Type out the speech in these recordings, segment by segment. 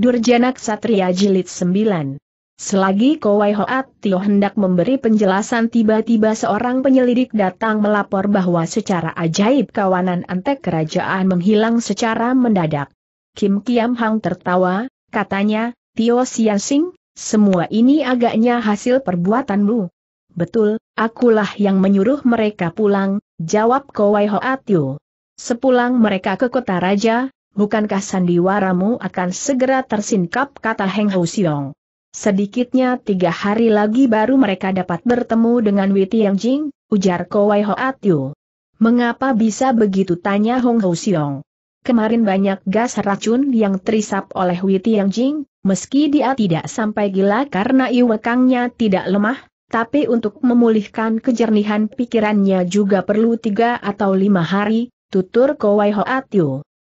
Durjana Satria Jilid 9. Selagi Kowai Hoat Tio hendak memberi penjelasan tiba-tiba seorang penyelidik datang melapor bahwa secara ajaib kawanan antek kerajaan menghilang secara mendadak. Kim Kiam Hang tertawa, katanya, Tio Sing, semua ini agaknya hasil perbuatanmu. Betul, akulah yang menyuruh mereka pulang, jawab Kowai Hoat Tio. Sepulang mereka ke kota raja, bukankah sandiwaramu akan segera tersingkap kata Heng Ho Siong. Sedikitnya tiga hari lagi baru mereka dapat bertemu dengan Witi Yang Jing, ujar Kowai Ho Yu. Mengapa bisa begitu tanya Hong Ho Siong. Kemarin banyak gas racun yang terisap oleh Witi Yang Jing, meski dia tidak sampai gila karena iwekangnya tidak lemah, tapi untuk memulihkan kejernihan pikirannya juga perlu tiga atau lima hari, tutur Kowai Ho Yu.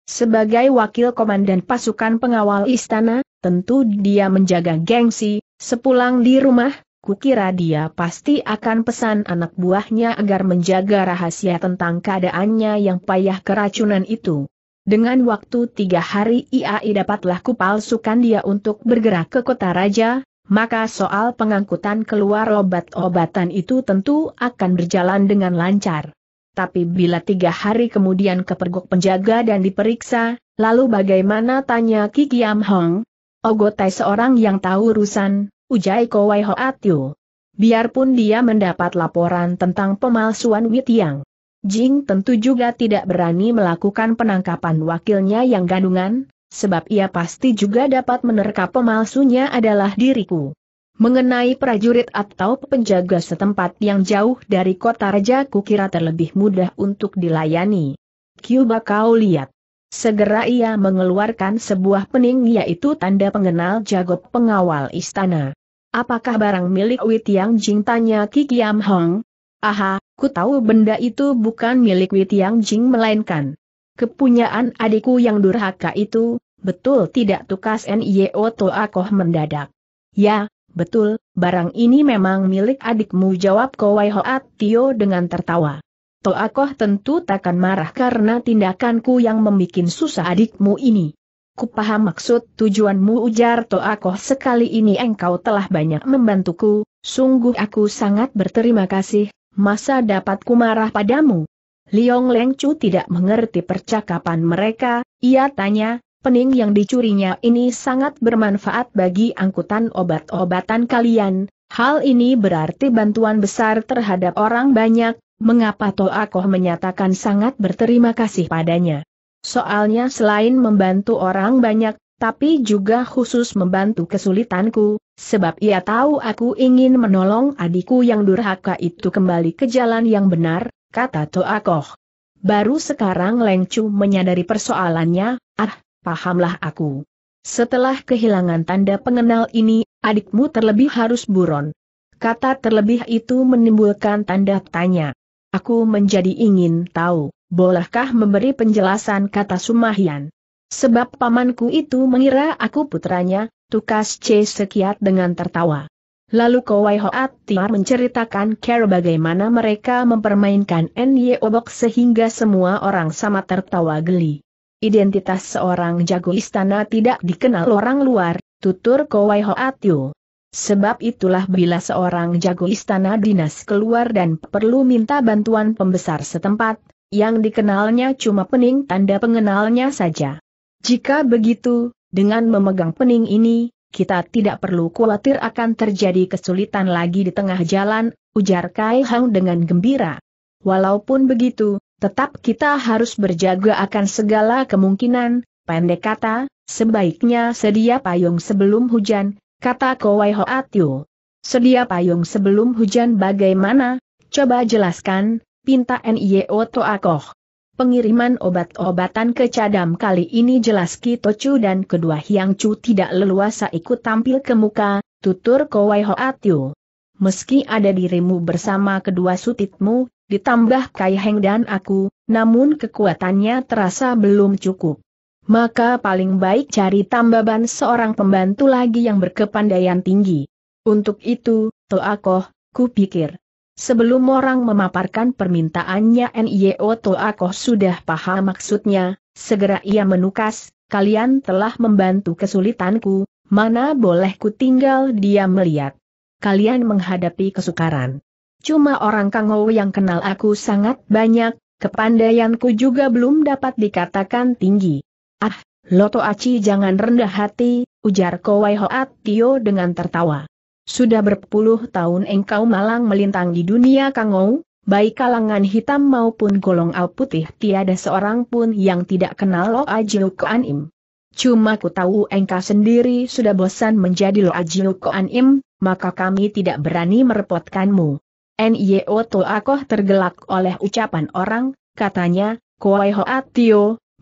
Sebagai wakil komandan pasukan pengawal istana, tentu dia menjaga gengsi, sepulang di rumah, kukira dia pasti akan pesan anak buahnya agar menjaga rahasia tentang keadaannya yang payah keracunan itu. Dengan waktu tiga hari IAI dapatlah kupalsukan dia untuk bergerak ke kota raja, maka soal pengangkutan keluar obat-obatan itu tentu akan berjalan dengan lancar tapi bila tiga hari kemudian kepergok penjaga dan diperiksa, lalu bagaimana tanya Ki Kiam Hong? Ogotai seorang yang tahu urusan, ujai Kowai Hoatyo. Biarpun dia mendapat laporan tentang pemalsuan Witiang. Jing tentu juga tidak berani melakukan penangkapan wakilnya yang gadungan, sebab ia pasti juga dapat menerka pemalsunya adalah diriku. Mengenai prajurit atau penjaga setempat yang jauh dari kota raja kukira terlebih mudah untuk dilayani. Cuba kau lihat. Segera ia mengeluarkan sebuah pening yaitu tanda pengenal jago pengawal istana. Apakah barang milik Witiang Jing tanya Kikiam Hong? Aha, ku tahu benda itu bukan milik Witiang Jing melainkan. Kepunyaan adikku yang durhaka itu, betul tidak tukas N.I.O. Toakoh mendadak. Ya, Betul, barang ini memang milik adikmu jawab Kowai Hoat Tio dengan tertawa. Toakoh tentu takkan marah karena tindakanku yang membuat susah adikmu ini. Kupaham maksud tujuanmu ujar Toakoh sekali ini engkau telah banyak membantuku, sungguh aku sangat berterima kasih, masa dapatku marah padamu? Liong Leng Chu tidak mengerti percakapan mereka, ia tanya, pening yang dicurinya ini sangat bermanfaat bagi angkutan obat-obatan kalian, hal ini berarti bantuan besar terhadap orang banyak, mengapa Toakoh menyatakan sangat berterima kasih padanya. Soalnya selain membantu orang banyak, tapi juga khusus membantu kesulitanku, sebab ia tahu aku ingin menolong adikku yang durhaka itu kembali ke jalan yang benar, kata Toakoh. Baru sekarang Chu menyadari persoalannya, ah, pahamlah aku. Setelah kehilangan tanda pengenal ini, adikmu terlebih harus buron. Kata terlebih itu menimbulkan tanda tanya. Aku menjadi ingin tahu, bolehkah memberi penjelasan kata Sumahian. Sebab pamanku itu mengira aku putranya, tukas C sekiat dengan tertawa. Lalu Kowai Hoat Tiar menceritakan cara bagaimana mereka mempermainkan N.Y. Obok sehingga semua orang sama tertawa geli identitas seorang jago istana tidak dikenal orang luar, tutur Kowai Hoatyo. Sebab itulah bila seorang jago istana dinas keluar dan perlu minta bantuan pembesar setempat, yang dikenalnya cuma pening tanda pengenalnya saja. Jika begitu, dengan memegang pening ini, kita tidak perlu khawatir akan terjadi kesulitan lagi di tengah jalan, ujar Kai Hang dengan gembira. Walaupun begitu, Tetap kita harus berjaga akan segala kemungkinan, pendek kata, sebaiknya sedia payung sebelum hujan, kata Kowai Hoatyo. Sedia payung sebelum hujan bagaimana? Coba jelaskan, pinta NIO e Toakoh. Pengiriman obat-obatan ke Cadam kali ini jelas Kitochu dan kedua Hyang Chu tidak leluasa ikut tampil ke muka, tutur Kowai Hoatyo. Meski ada dirimu bersama kedua sutitmu, ditambah Kai Heng dan aku, namun kekuatannya terasa belum cukup. Maka paling baik cari tambahan seorang pembantu lagi yang berkepandaian tinggi. Untuk itu, Toakoh, ku pikir. Sebelum orang memaparkan permintaannya NIO Toakoh sudah paham maksudnya, segera ia menukas, kalian telah membantu kesulitanku, mana boleh ku tinggal dia melihat. Kalian menghadapi kesukaran. Cuma orang Kangou yang kenal aku sangat banyak, kepandaianku juga belum dapat dikatakan tinggi. Ah, Loto Aci jangan rendah hati, ujar Kowai Hoat Tio dengan tertawa. Sudah berpuluh tahun engkau malang melintang di dunia Kangou, baik kalangan hitam maupun golong al putih tiada seorang pun yang tidak kenal Lo Ajiu Koanim. Cuma ku tahu engkau sendiri sudah bosan menjadi Lo Ajiu Koanim, maka kami tidak berani merepotkanmu. NIO Toakoh tergelak oleh ucapan orang, katanya, Kuai Hoa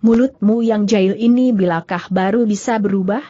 mulutmu yang jahil ini bilakah baru bisa berubah?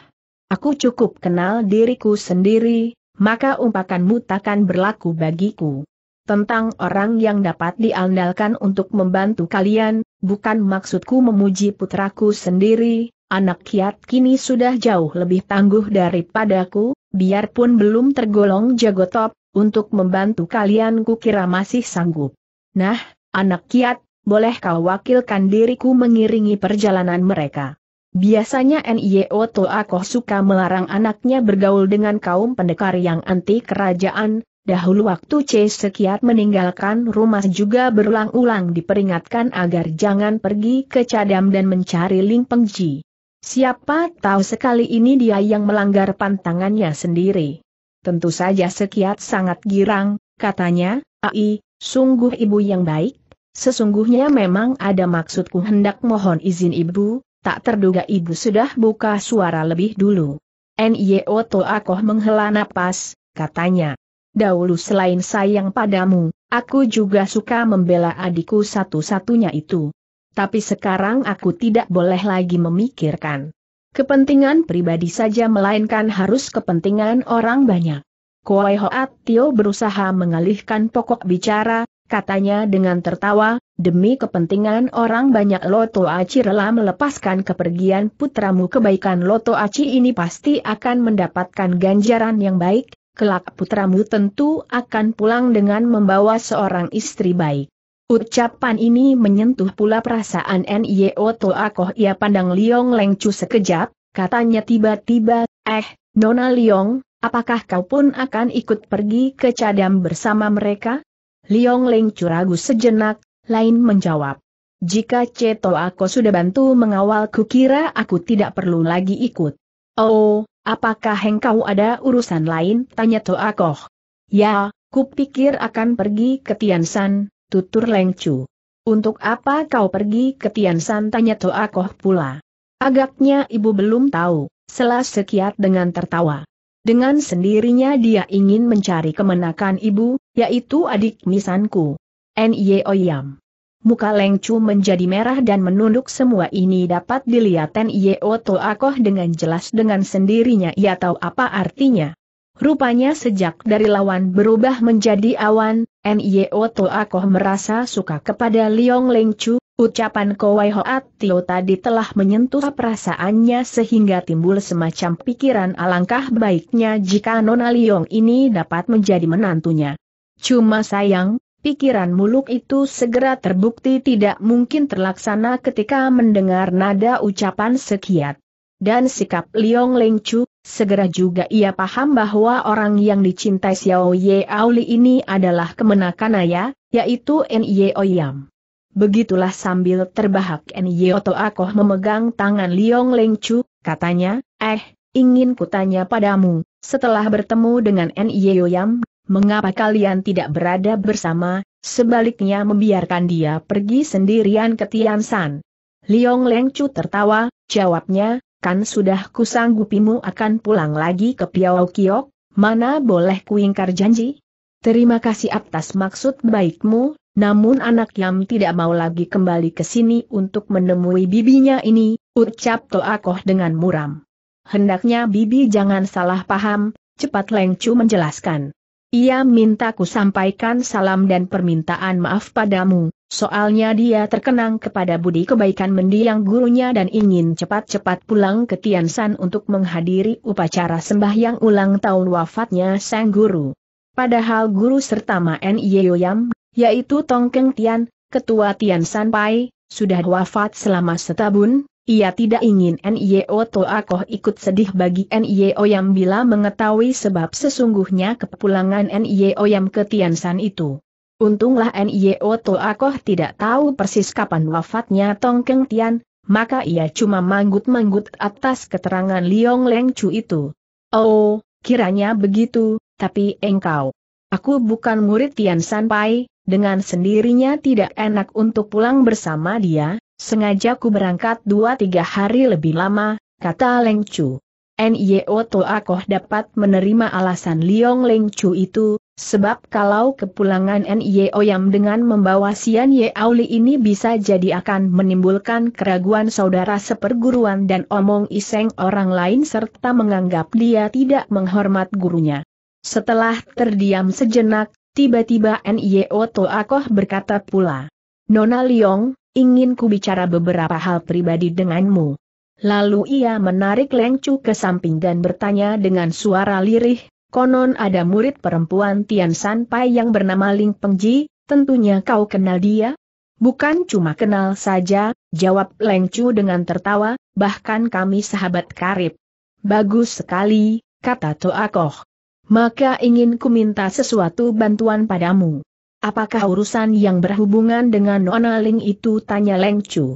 Aku cukup kenal diriku sendiri, maka umpakanmu takkan berlaku bagiku. Tentang orang yang dapat diandalkan untuk membantu kalian, bukan maksudku memuji putraku sendiri, anak kiat kini sudah jauh lebih tangguh daripadaku, biarpun belum tergolong jago top, untuk membantu kalian kukira masih sanggup. Nah, anak kiat, boleh kau wakilkan diriku mengiringi perjalanan mereka. Biasanya NIO Toakoh suka melarang anaknya bergaul dengan kaum pendekar yang anti kerajaan, Dahulu waktu C. Sekiat meninggalkan rumah juga berulang-ulang diperingatkan agar jangan pergi ke Cadam dan mencari Ling Pengji. Siapa tahu sekali ini dia yang melanggar pantangannya sendiri. Tentu saja Sekiat sangat girang, katanya, Ai, sungguh ibu yang baik, sesungguhnya memang ada maksudku hendak mohon izin ibu, tak terduga ibu sudah buka suara lebih dulu. N.Y.O. Toakoh menghela napas, katanya. Dahulu selain sayang padamu, aku juga suka membela adikku satu-satunya itu. Tapi sekarang aku tidak boleh lagi memikirkan kepentingan pribadi saja melainkan harus kepentingan orang banyak. Koi Hoat Tio berusaha mengalihkan pokok bicara, katanya dengan tertawa, demi kepentingan orang banyak Loto Aci rela melepaskan kepergian putramu kebaikan Loto Aci ini pasti akan mendapatkan ganjaran yang baik, kelak putramu tentu akan pulang dengan membawa seorang istri baik. Ucapan ini menyentuh pula perasaan N.I.O. Toakoh ia pandang Liong Leng sekejap, katanya tiba-tiba, eh, Nona Liong, apakah kau pun akan ikut pergi ke cadam bersama mereka? Liong Leng ragu sejenak, lain menjawab. Jika C. Toako sudah bantu mengawal kukira aku tidak perlu lagi ikut. Oh, apakah engkau ada urusan lain? Tanya Toakoh. Ya, kupikir akan pergi ke Tiansan, tutur Lengcu. Untuk apa kau pergi ke Tian San tanya Toa Koh pula. Agaknya ibu belum tahu, selas sekiat dengan tertawa. Dengan sendirinya dia ingin mencari kemenakan ibu, yaitu adik misanku, N.Y.O. Oyam. Muka Lengcu menjadi merah dan menunduk semua ini dapat dilihat N.Y.O. Toakoh dengan jelas dengan sendirinya ia tahu apa artinya. Rupanya sejak dari lawan berubah menjadi awan, Nio Toakoh merasa suka kepada Liong Leng Chu, ucapan Kowai Hoat Tio tadi telah menyentuh perasaannya sehingga timbul semacam pikiran alangkah baiknya jika Nona Liong ini dapat menjadi menantunya. Cuma sayang, pikiran muluk itu segera terbukti tidak mungkin terlaksana ketika mendengar nada ucapan sekiat dan sikap Liong Leng Chu, segera juga ia paham bahwa orang yang dicintai Xiao Ye Auli ini adalah kemenakan ayah, yaitu Nye Oyam. Begitulah sambil terbahak Nye Oto Akoh memegang tangan Liong Leng Chu, katanya, eh, ingin kutanya padamu, setelah bertemu dengan Nye Oyam, mengapa kalian tidak berada bersama, sebaliknya membiarkan dia pergi sendirian ke Tian San? Liong Leng Chu tertawa, jawabnya, kan sudah kusanggupimu akan pulang lagi ke Piau Kiok, mana boleh kuingkar janji? Terima kasih atas maksud baikmu, namun anak yang tidak mau lagi kembali ke sini untuk menemui bibinya ini, ucap Toakoh dengan muram. Hendaknya bibi jangan salah paham, cepat Lengcu menjelaskan. Ia mintaku sampaikan salam dan permintaan maaf padamu, Soalnya dia terkenang kepada budi kebaikan mendiang gurunya dan ingin cepat-cepat pulang ke Tiansan untuk menghadiri upacara sembahyang ulang tahun wafatnya sang guru. Padahal guru serta Ma Yeoyam, yaitu Tongkeng Keng Tian, ketua Tiansan Pai, sudah wafat selama setahun, ia tidak ingin N.I.O. Toakoh ikut sedih bagi N.I.O. Yam bila mengetahui sebab sesungguhnya kepulangan N.I.O. Yam ke Tiansan itu. Untunglah Nio akoh tidak tahu persis kapan wafatnya Tong Keng Tian, maka ia cuma manggut-manggut atas keterangan Liong Leng Chu itu. Oh, kiranya begitu, tapi engkau. Aku bukan murid Tian Pai, dengan sendirinya tidak enak untuk pulang bersama dia, sengaja ku berangkat dua tiga hari lebih lama, kata Leng Chu. Nio Toakoh dapat menerima alasan Liong Leng Chu itu, Sebab kalau kepulangan N.Y. Oyam dengan membawa Sian Ye Auli ini bisa jadi akan menimbulkan keraguan saudara seperguruan dan omong iseng orang lain serta menganggap dia tidak menghormat gurunya. Setelah terdiam sejenak, tiba-tiba N.Y. Oto Akoh berkata pula, Nona Liong, ingin ku bicara beberapa hal pribadi denganmu. Lalu ia menarik Lengcu ke samping dan bertanya dengan suara lirih, Konon ada murid perempuan Tian San Pai yang bernama Ling Pengji, tentunya kau kenal dia? Bukan cuma kenal saja, jawab Leng Chu dengan tertawa, bahkan kami sahabat karib. Bagus sekali, kata Toa Koh. Maka ingin ku minta sesuatu bantuan padamu. Apakah urusan yang berhubungan dengan Nona Ling itu tanya Leng Chu.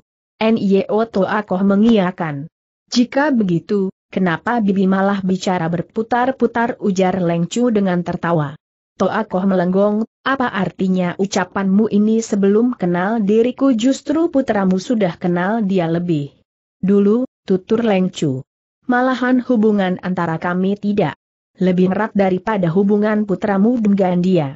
Toa Koh mengiakan. Jika begitu, Kenapa Bibi malah bicara berputar-putar ujar Lengcu dengan tertawa. Koh melenggong, apa artinya ucapanmu ini sebelum kenal diriku justru putramu sudah kenal dia lebih. Dulu, tutur Lengcu. Malahan hubungan antara kami tidak lebih erat daripada hubungan putramu dengan dia.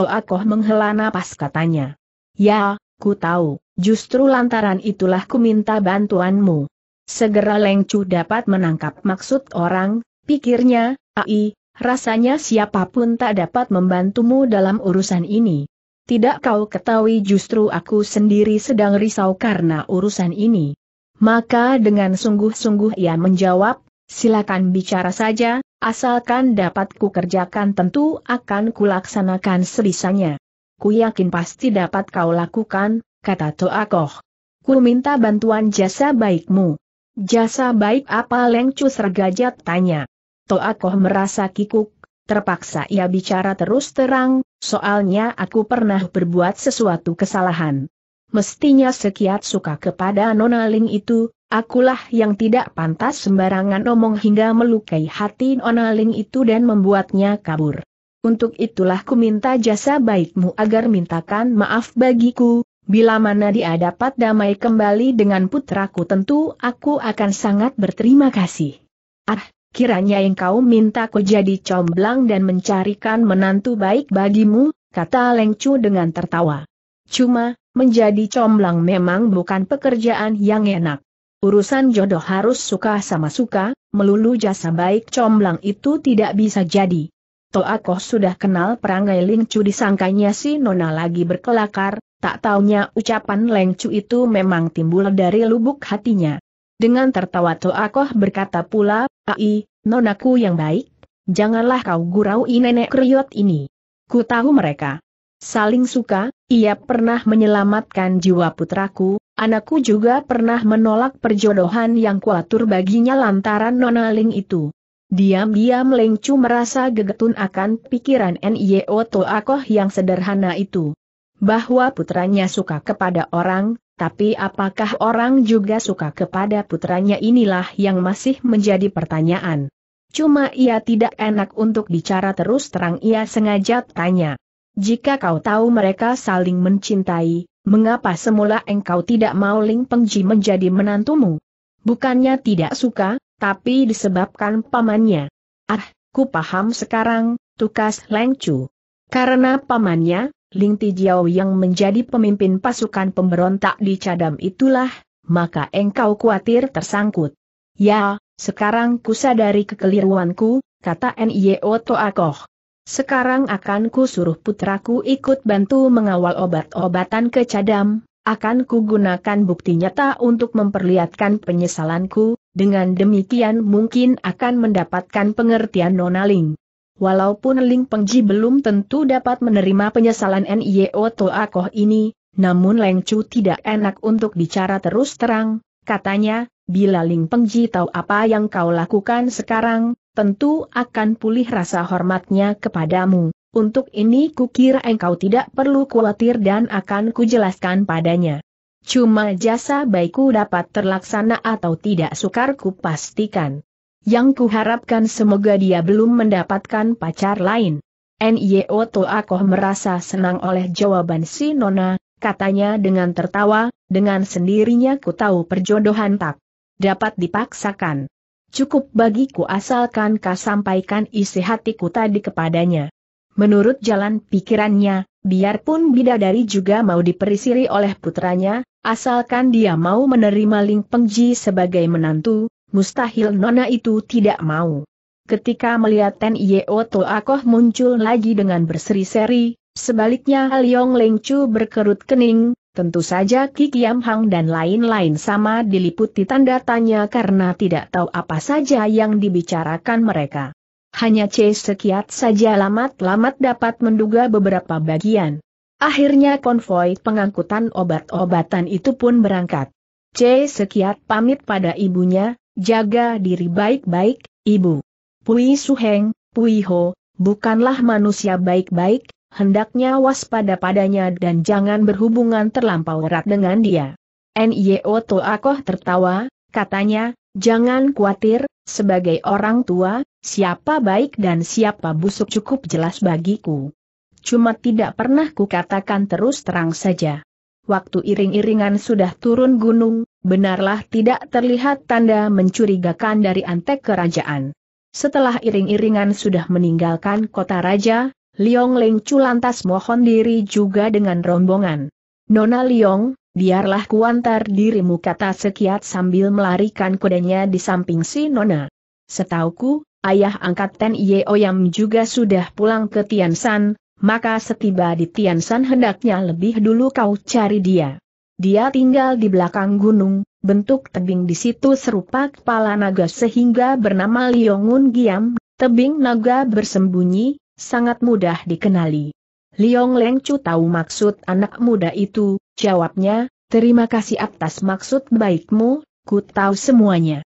Koh menghela napas katanya. Ya, ku tahu, justru lantaran itulah ku minta bantuanmu. Segera Leng Chu dapat menangkap maksud orang, pikirnya, ai, rasanya siapapun tak dapat membantumu dalam urusan ini. Tidak kau ketahui justru aku sendiri sedang risau karena urusan ini. Maka dengan sungguh-sungguh ia menjawab, silakan bicara saja, asalkan dapat kukerjakan tentu akan kulaksanakan sebisanya. Ku yakin pasti dapat kau lakukan, kata Toakoh. Ku minta bantuan jasa baikmu. Jasa baik apa Lengcus sergajat tanya. Toakoh merasa kikuk, terpaksa ia bicara terus terang, soalnya aku pernah berbuat sesuatu kesalahan. Mestinya sekiat suka kepada Nona Ling itu, akulah yang tidak pantas sembarangan omong hingga melukai hati Nona Ling itu dan membuatnya kabur. Untuk itulah ku minta jasa baikmu agar mintakan maaf bagiku, Bila mana dia dapat damai kembali dengan putraku tentu aku akan sangat berterima kasih. Ah, kiranya engkau minta ku jadi comblang dan mencarikan menantu baik bagimu, kata Lengcu dengan tertawa. Cuma, menjadi comblang memang bukan pekerjaan yang enak. Urusan jodoh harus suka sama suka, melulu jasa baik comblang itu tidak bisa jadi. Toakoh sudah kenal perangai Lingcu disangkanya si Nona lagi berkelakar, Tak taunya ucapan lengcu itu memang timbul dari lubuk hatinya. Dengan tertawa Toakoh berkata pula, Ai, nonaku yang baik, janganlah kau gurau nenek kriot ini. Ku tahu mereka. Saling suka, ia pernah menyelamatkan jiwa putraku, anakku juga pernah menolak perjodohan yang kuatur baginya lantaran Nona Ling itu. Diam-diam Lengcu merasa gegetun akan pikiran Nyo Toakoh yang sederhana itu bahwa putranya suka kepada orang, tapi apakah orang juga suka kepada putranya inilah yang masih menjadi pertanyaan. Cuma ia tidak enak untuk bicara terus terang ia sengaja tanya. Jika kau tahu mereka saling mencintai, mengapa semula engkau tidak mau Ling Pengji menjadi menantumu? Bukannya tidak suka, tapi disebabkan pamannya. Ah, ku paham sekarang, tukas Chu. Karena pamannya, Ling Tijiao yang menjadi pemimpin pasukan pemberontak di Cadam itulah, maka engkau khawatir tersangkut. Ya, sekarang kusadari kekeliruanku, kata N.I.O. Toakoh. Sekarang akan ku suruh putraku ikut bantu mengawal obat-obatan ke Cadam, akan ku gunakan bukti nyata untuk memperlihatkan penyesalanku, dengan demikian mungkin akan mendapatkan pengertian Nona Ling. Walaupun Ling Pengji belum tentu dapat menerima penyesalan NIO Akoh ini, namun Leng Chu tidak enak untuk bicara terus terang, katanya, bila Ling Pengji tahu apa yang kau lakukan sekarang, tentu akan pulih rasa hormatnya kepadamu. Untuk ini kukira engkau tidak perlu khawatir dan akan kujelaskan padanya. Cuma jasa baikku dapat terlaksana atau tidak sukar kupastikan yang kuharapkan semoga dia belum mendapatkan pacar lain. N.I.O. Toakoh merasa senang oleh jawaban si Nona, katanya dengan tertawa, dengan sendirinya ku tahu perjodohan tak dapat dipaksakan. Cukup bagiku asalkan kau sampaikan isi hatiku tadi kepadanya. Menurut jalan pikirannya, biarpun bidadari juga mau diperisiri oleh putranya, asalkan dia mau menerima Ling Pengji sebagai menantu, mustahil nona itu tidak mau. Ketika melihat Ten Yeo Toakoh muncul lagi dengan berseri-seri, sebaliknya Liong Leng Chu berkerut kening, tentu saja Ki Kiam Hang dan lain-lain sama diliputi tanda tanya karena tidak tahu apa saja yang dibicarakan mereka. Hanya C sekiat saja lamat-lamat dapat menduga beberapa bagian. Akhirnya konvoi pengangkutan obat-obatan itu pun berangkat. C sekiat pamit pada ibunya, Jaga diri baik-baik, Ibu. Pui Suheng, Pui Ho, bukanlah manusia baik-baik, hendaknya waspada padanya dan jangan berhubungan terlampau erat dengan dia. N.I.O. Toakoh tertawa, katanya, jangan khawatir, sebagai orang tua, siapa baik dan siapa busuk cukup jelas bagiku. Cuma tidak pernah kukatakan terus terang saja. Waktu iring-iringan sudah turun gunung, benarlah tidak terlihat tanda mencurigakan dari antek kerajaan. Setelah iring-iringan sudah meninggalkan kota raja, Liong Leng Chu lantas mohon diri juga dengan rombongan. Nona Liong, biarlah kuantar dirimu kata sekiat sambil melarikan kudanya di samping si Nona. Setauku, ayah angkat Ten Ye Oyam juga sudah pulang ke Tian San, maka setiba di Tian San hendaknya lebih dulu kau cari dia. Dia tinggal di belakang gunung, bentuk tebing di situ serupa kepala naga sehingga bernama Liongun Giam, tebing naga bersembunyi, sangat mudah dikenali. Liong Lengcu tahu maksud anak muda itu, jawabnya, terima kasih atas maksud baikmu, ku tahu semuanya.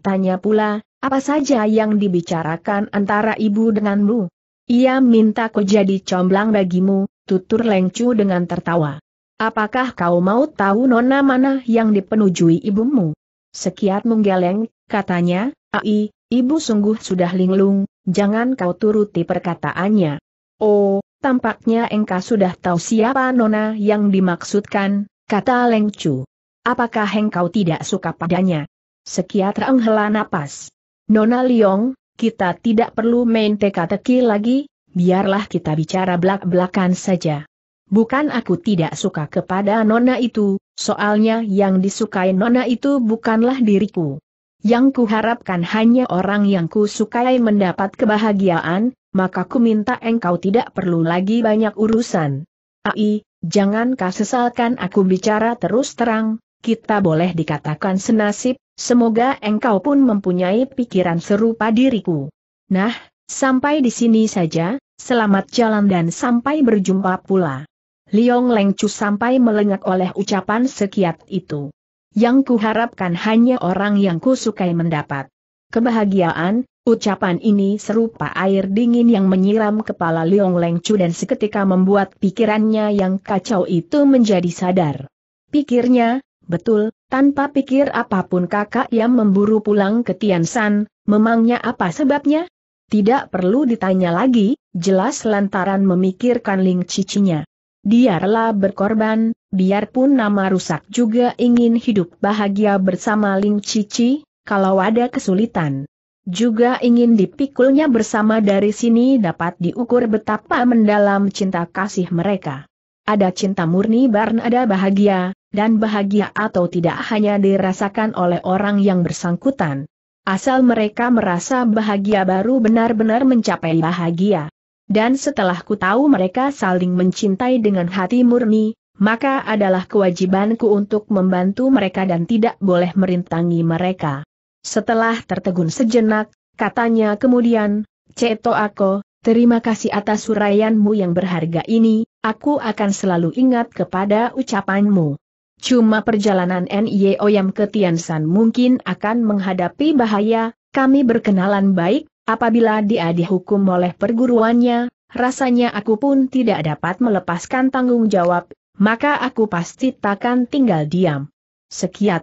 tanya pula, apa saja yang dibicarakan antara ibu denganmu? Ia minta ku jadi comblang bagimu, tutur Lengcu dengan tertawa. Apakah kau mau tahu nona mana yang dipenujui ibumu? Sekiat menggeleng, katanya, Ai, ibu sungguh sudah linglung, jangan kau turuti perkataannya. Oh, tampaknya engkau sudah tahu siapa nona yang dimaksudkan, kata Lengcu. Apakah engkau tidak suka padanya? Sekiat renghela napas. Nona Liong, kita tidak perlu main teka-teki lagi, biarlah kita bicara belak-belakan saja. Bukan aku tidak suka kepada nona itu, soalnya yang disukai nona itu bukanlah diriku. Yang kuharapkan hanya orang yang kusukai mendapat kebahagiaan, maka ku minta engkau tidak perlu lagi banyak urusan. Ai, jangan kau sesalkan aku bicara terus terang, kita boleh dikatakan senasib, semoga engkau pun mempunyai pikiran serupa diriku. Nah, sampai di sini saja, selamat jalan dan sampai berjumpa pula. Liong Lengcu sampai melengak oleh ucapan sekiat itu. Yang kuharapkan hanya orang yang kusukai mendapat kebahagiaan, ucapan ini serupa air dingin yang menyiram kepala Liong Lengcu dan seketika membuat pikirannya yang kacau itu menjadi sadar. Pikirnya, betul, tanpa pikir apapun kakak yang memburu pulang ke Tian San, memangnya apa sebabnya? Tidak perlu ditanya lagi, jelas lantaran memikirkan Ling Cicinya. Biarlah berkorban, biarpun nama rusak juga ingin hidup bahagia bersama Ling Cici, kalau ada kesulitan. Juga ingin dipikulnya bersama dari sini dapat diukur betapa mendalam cinta kasih mereka. Ada cinta murni barn ada bahagia, dan bahagia atau tidak hanya dirasakan oleh orang yang bersangkutan. Asal mereka merasa bahagia baru benar-benar mencapai bahagia. Dan setelah ku tahu mereka saling mencintai dengan hati murni, maka adalah kewajibanku untuk membantu mereka dan tidak boleh merintangi mereka. Setelah tertegun sejenak, katanya kemudian, Ceto Ako, terima kasih atas surayanmu yang berharga ini, aku akan selalu ingat kepada ucapanmu. Cuma perjalanan NIO yang ke Tiansan mungkin akan menghadapi bahaya, kami berkenalan baik, Apabila dia dihukum oleh perguruannya, rasanya aku pun tidak dapat melepaskan tanggung jawab, maka aku pasti takkan tinggal diam.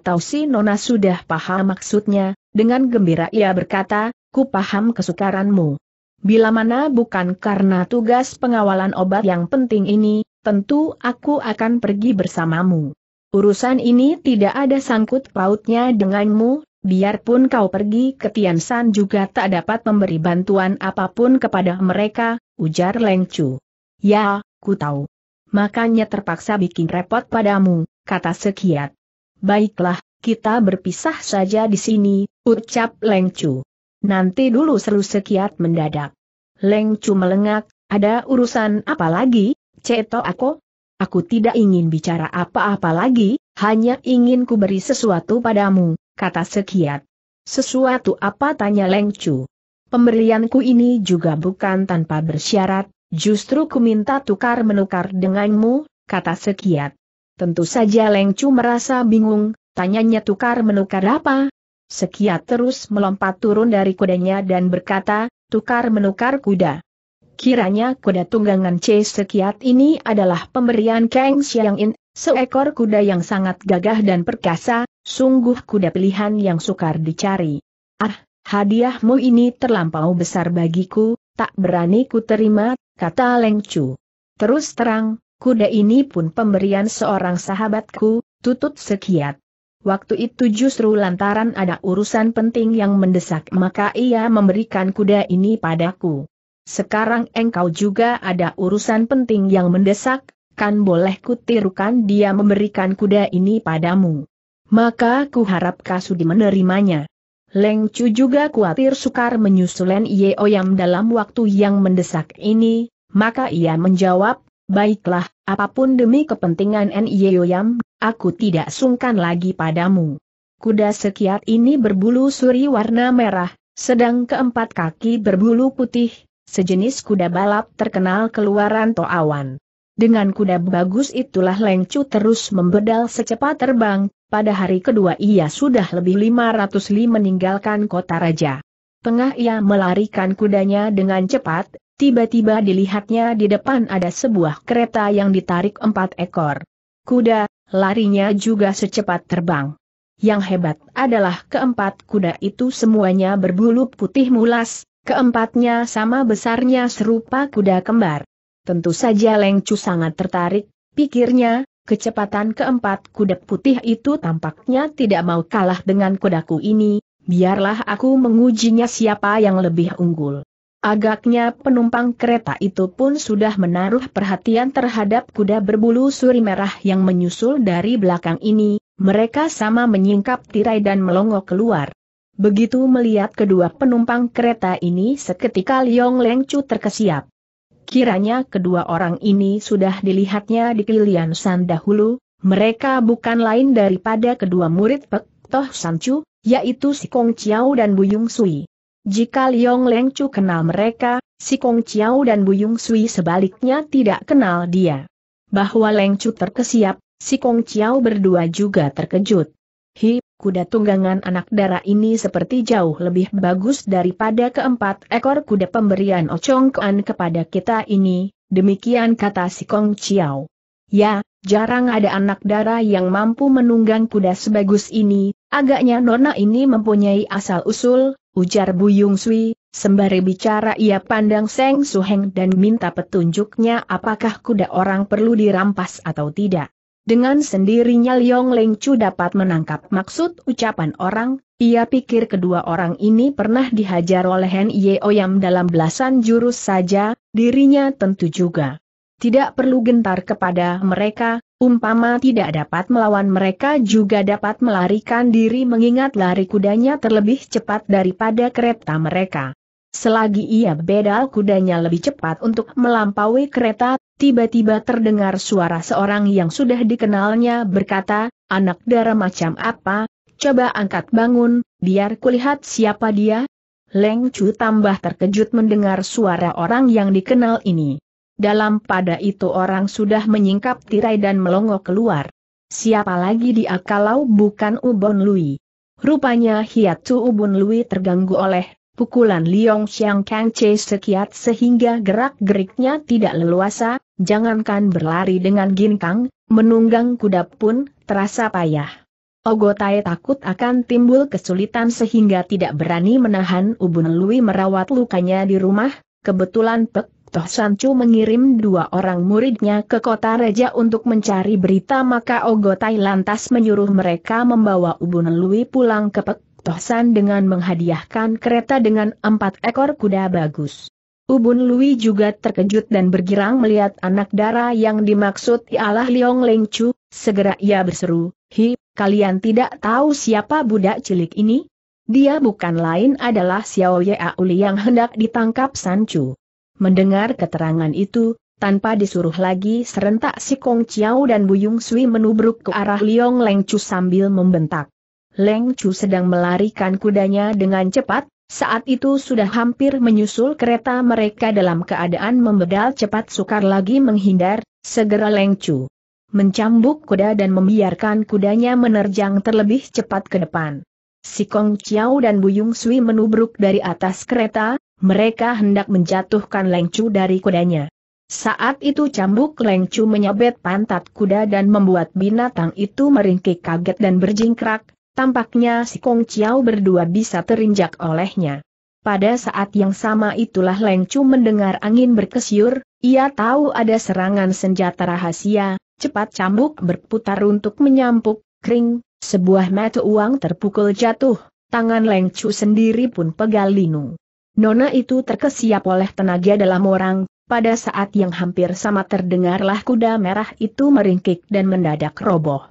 tahu si Nona sudah paham maksudnya, dengan gembira ia berkata, ku paham kesukaranmu. Bila mana bukan karena tugas pengawalan obat yang penting ini, tentu aku akan pergi bersamamu. Urusan ini tidak ada sangkut pautnya denganmu, biarpun kau pergi ke Tian juga tak dapat memberi bantuan apapun kepada mereka, ujar Leng Chu. Ya, ku tahu. Makanya terpaksa bikin repot padamu, kata Sekiat. Baiklah, kita berpisah saja di sini, ucap Leng Chu. Nanti dulu seru Sekiat mendadak. Leng Chu melengak, ada urusan apa lagi, Ceto aku? Aku tidak ingin bicara apa-apa lagi, hanya ingin ku beri sesuatu padamu, kata Sekiat. Sesuatu apa tanya Leng Chu? Pemberianku ini juga bukan tanpa bersyarat, justru ku minta tukar menukar denganmu, kata Sekiat. Tentu saja Leng Chu merasa bingung, tanyanya tukar menukar apa? Sekiat terus melompat turun dari kudanya dan berkata, tukar menukar kuda. Kiranya kuda tunggangan C Sekiat ini adalah pemberian Kang Xiangin, seekor kuda yang sangat gagah dan perkasa, Sungguh kuda pilihan yang sukar dicari. Ah, hadiahmu ini terlampau besar bagiku, tak berani ku terima, kata Leng Chu. Terus terang, kuda ini pun pemberian seorang sahabatku, tutut sekiat. Waktu itu justru lantaran ada urusan penting yang mendesak maka ia memberikan kuda ini padaku. Sekarang engkau juga ada urusan penting yang mendesak, kan boleh kutirukan dia memberikan kuda ini padamu maka ku harap Kasudi menerimanya. Leng Chu juga khawatir sukar menyusulen Ye Oyam dalam waktu yang mendesak ini, maka ia menjawab, baiklah, apapun demi kepentingan Nye Oyam, aku tidak sungkan lagi padamu. Kuda sekiat ini berbulu suri warna merah, sedang keempat kaki berbulu putih, sejenis kuda balap terkenal keluaran Toawan. Dengan kuda bagus itulah Lengcu terus membedal secepat terbang, pada hari kedua ia sudah lebih 500 li meninggalkan kota raja. Tengah ia melarikan kudanya dengan cepat, tiba-tiba dilihatnya di depan ada sebuah kereta yang ditarik empat ekor. Kuda, larinya juga secepat terbang. Yang hebat adalah keempat kuda itu semuanya berbulu putih mulas, keempatnya sama besarnya serupa kuda kembar. Tentu saja Lengcu sangat tertarik, pikirnya, Kecepatan keempat kuda putih itu tampaknya tidak mau kalah dengan kudaku ini, biarlah aku mengujinya siapa yang lebih unggul. Agaknya penumpang kereta itu pun sudah menaruh perhatian terhadap kuda berbulu suri merah yang menyusul dari belakang ini, mereka sama menyingkap tirai dan melongo keluar. Begitu melihat kedua penumpang kereta ini seketika Liong Lengcu terkesiap. Kiranya kedua orang ini sudah dilihatnya di Kilian San dahulu, mereka bukan lain daripada kedua murid Pek Toh Sancu, yaitu Si Kong Chiao dan Buyung Sui. Jika Liong Leng Chu kenal mereka, Si Kong Chiao dan Buyung Sui sebaliknya tidak kenal dia. Bahwa Leng Chu terkesiap, Si Kong Chiao berdua juga terkejut. Hi, kuda tunggangan anak dara ini seperti jauh lebih bagus daripada keempat ekor kuda pemberian Ocong Kuan kepada kita ini, demikian kata si Kong Chiao. Ya, jarang ada anak dara yang mampu menunggang kuda sebagus ini, agaknya nona ini mempunyai asal-usul, ujar Bu Yung Sui, sembari bicara ia pandang Seng Suheng dan minta petunjuknya apakah kuda orang perlu dirampas atau tidak. Dengan sendirinya Liong Leng Chu dapat menangkap maksud ucapan orang, ia pikir kedua orang ini pernah dihajar oleh Hen Ye Oyam dalam belasan jurus saja, dirinya tentu juga. Tidak perlu gentar kepada mereka, umpama tidak dapat melawan mereka juga dapat melarikan diri mengingat lari kudanya terlebih cepat daripada kereta mereka. Selagi ia bedal kudanya lebih cepat untuk melampaui kereta, tiba-tiba terdengar suara seorang yang sudah dikenalnya berkata, anak darah macam apa, coba angkat bangun, biar kulihat siapa dia. Leng Chu tambah terkejut mendengar suara orang yang dikenal ini. Dalam pada itu orang sudah menyingkap tirai dan melongo keluar. Siapa lagi dia kalau bukan Ubon Lui? Rupanya Hiatu Ubun Lui terganggu oleh Pukulan Liong Xiang Kang Che sekiat sehingga gerak-geriknya tidak leluasa, jangankan berlari dengan ginkang, menunggang kuda pun terasa payah. Ogotai takut akan timbul kesulitan sehingga tidak berani menahan Ubun Lui merawat lukanya di rumah, kebetulan Pek Toh Sancu mengirim dua orang muridnya ke kota raja untuk mencari berita maka Ogotai lantas menyuruh mereka membawa Ubun Lui pulang ke Pek Tohsan dengan menghadiahkan kereta dengan empat ekor kuda bagus. Ubun Lui juga terkejut dan bergirang melihat anak dara yang dimaksud ialah Liong Leng Chu, segera ia berseru, Hi, kalian tidak tahu siapa budak cilik ini? Dia bukan lain adalah Xiao Ye Auli yang hendak ditangkap Sanchu. Mendengar keterangan itu, tanpa disuruh lagi serentak si Kong Chiao dan Buyung Sui menubruk ke arah Liong Leng Chu sambil membentak. Leng Chu sedang melarikan kudanya dengan cepat, saat itu sudah hampir menyusul kereta mereka dalam keadaan membedal cepat sukar lagi menghindar, segera Leng Chu mencambuk kuda dan membiarkan kudanya menerjang terlebih cepat ke depan. Si Kong Chiao dan Buyung Sui menubruk dari atas kereta, mereka hendak menjatuhkan Leng Chu dari kudanya. Saat itu cambuk Leng Chu menyabet pantat kuda dan membuat binatang itu meringkik kaget dan berjingkrak, Tampaknya si Kong Chiao berdua bisa terinjak olehnya. Pada saat yang sama itulah Leng Chu mendengar angin berkesyur, ia tahu ada serangan senjata rahasia, cepat cambuk berputar untuk menyampuk, Kring, sebuah mata uang terpukul jatuh, tangan Leng Chu sendiri pun pegal linu. Nona itu terkesiap oleh tenaga dalam orang, pada saat yang hampir sama terdengarlah kuda merah itu meringkik dan mendadak roboh.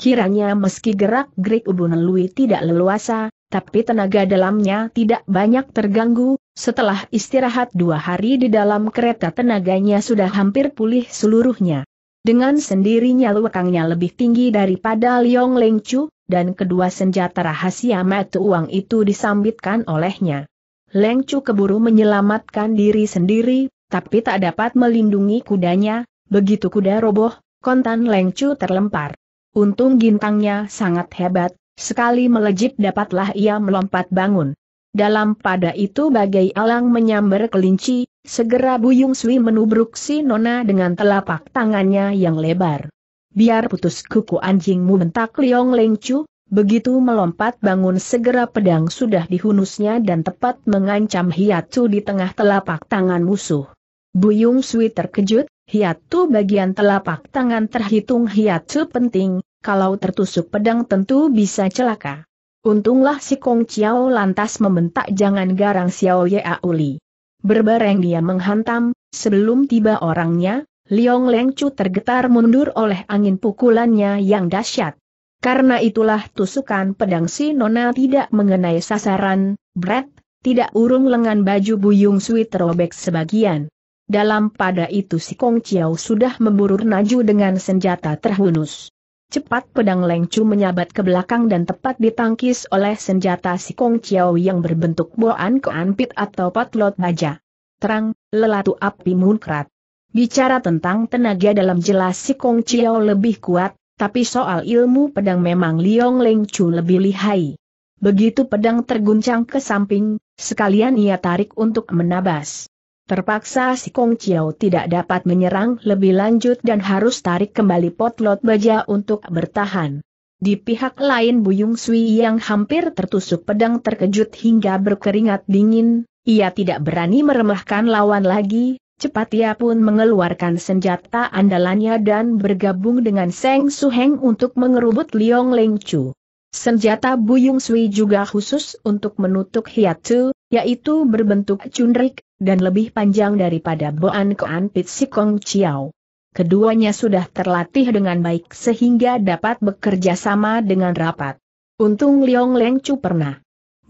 Kiranya meski gerak-gerik Ubun Lui tidak leluasa, tapi tenaga dalamnya tidak banyak terganggu, setelah istirahat dua hari di dalam kereta tenaganya sudah hampir pulih seluruhnya. Dengan sendirinya lukangnya lebih tinggi daripada Liong Lengchu, dan kedua senjata rahasia mata uang itu disambitkan olehnya. Lengchu keburu menyelamatkan diri sendiri, tapi tak dapat melindungi kudanya, begitu kuda roboh, kontan Lengchu terlempar. Untung gintangnya sangat hebat, sekali melejit dapatlah ia melompat bangun. Dalam pada itu bagai alang menyambar kelinci, segera Buyung Sui menubruk si Nona dengan telapak tangannya yang lebar. Biar putus kuku anjingmu bentak Liong Lengcu, begitu melompat bangun segera pedang sudah dihunusnya dan tepat mengancam Hiatu di tengah telapak tangan musuh. Buyung Sui terkejut, Hiatu bagian telapak tangan terhitung hiatu penting, kalau tertusuk pedang tentu bisa celaka. Untunglah si Kong Chiao lantas membentak jangan garang Xiao Ye Auli. Berbareng dia menghantam, sebelum tiba orangnya, Liong Chu tergetar mundur oleh angin pukulannya yang dahsyat. Karena itulah tusukan pedang si Nona tidak mengenai sasaran, Brett, tidak urung lengan baju Buyung Sui terobek sebagian. Dalam pada itu si Kong Chiao sudah memburu naju dengan senjata terhunus. Cepat pedang Leng Chu menyabat ke belakang dan tepat ditangkis oleh senjata si Kong Chiao yang berbentuk boan keanpit atau potlot baja. Terang, lelatu api munkrat. Bicara tentang tenaga dalam jelas si Kong Chiao lebih kuat, tapi soal ilmu pedang memang Liong Chu lebih lihai. Begitu pedang terguncang ke samping, sekalian ia tarik untuk menabas. Terpaksa si Kong Chiao tidak dapat menyerang lebih lanjut dan harus tarik kembali potlot baja untuk bertahan. Di pihak lain Buyung Sui yang hampir tertusuk pedang terkejut hingga berkeringat dingin, ia tidak berani meremehkan lawan lagi, cepat ia pun mengeluarkan senjata andalannya dan bergabung dengan Seng Heng untuk mengerubut Liong Leng Chu. Senjata Buyung Sui juga khusus untuk menutup hiatu, yaitu berbentuk cundrik, dan lebih panjang daripada Boan Koan Pit Sikong Chiao. Keduanya sudah terlatih dengan baik sehingga dapat bekerja sama dengan rapat. Untung Liong Leng Chu pernah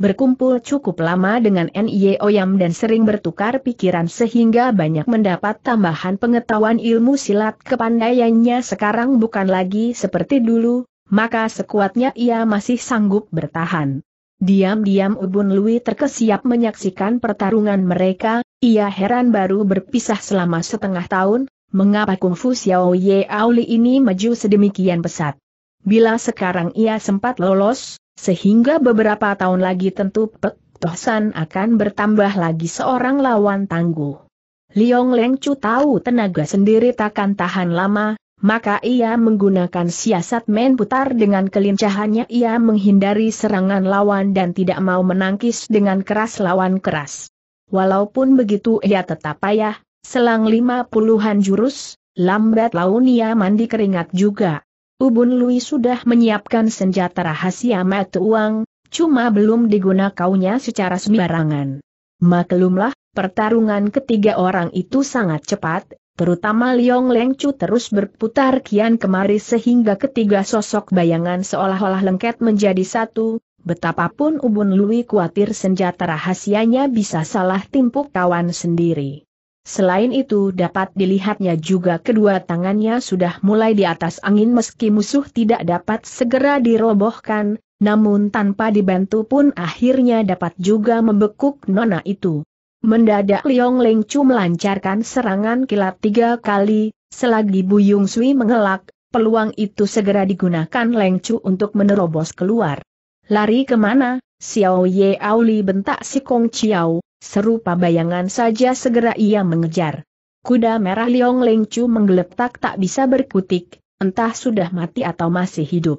berkumpul cukup lama dengan N.I.E. Oyam dan sering bertukar pikiran sehingga banyak mendapat tambahan pengetahuan ilmu silat kepandaiannya sekarang bukan lagi seperti dulu, maka sekuatnya ia masih sanggup bertahan. Diam-diam Ubun Lui terkesiap menyaksikan pertarungan mereka, ia heran baru berpisah selama setengah tahun, mengapa kungfu Xiao Ye Auli ini maju sedemikian pesat. Bila sekarang ia sempat lolos, sehingga beberapa tahun lagi tentu Pek San akan bertambah lagi seorang lawan tangguh. Liong Leng Chu tahu tenaga sendiri takkan tahan lama, maka ia menggunakan siasat main putar dengan kelincahannya ia menghindari serangan lawan dan tidak mau menangkis dengan keras lawan keras. Walaupun begitu ia tetap payah, selang lima puluhan jurus, lambat laun ia mandi keringat juga. Ubun Lui sudah menyiapkan senjata rahasia mata uang, cuma belum digunakannya secara sembarangan. Maklumlah, pertarungan ketiga orang itu sangat cepat, terutama Liong Lengcu terus berputar kian kemari sehingga ketiga sosok bayangan seolah-olah lengket menjadi satu, betapapun Ubun Lui khawatir senjata rahasianya bisa salah timpuk kawan sendiri. Selain itu dapat dilihatnya juga kedua tangannya sudah mulai di atas angin meski musuh tidak dapat segera dirobohkan, namun tanpa dibantu pun akhirnya dapat juga membekuk nona itu. Mendadak Liong Leng Chu melancarkan serangan kilat tiga kali, selagi Bu Yung Sui mengelak, peluang itu segera digunakan Leng Chu untuk menerobos keluar. Lari kemana? Xiao Ye Auli bentak si Kong Chiao, serupa bayangan saja segera ia mengejar. Kuda merah Liong Leng Chu menggeletak tak bisa berkutik, entah sudah mati atau masih hidup.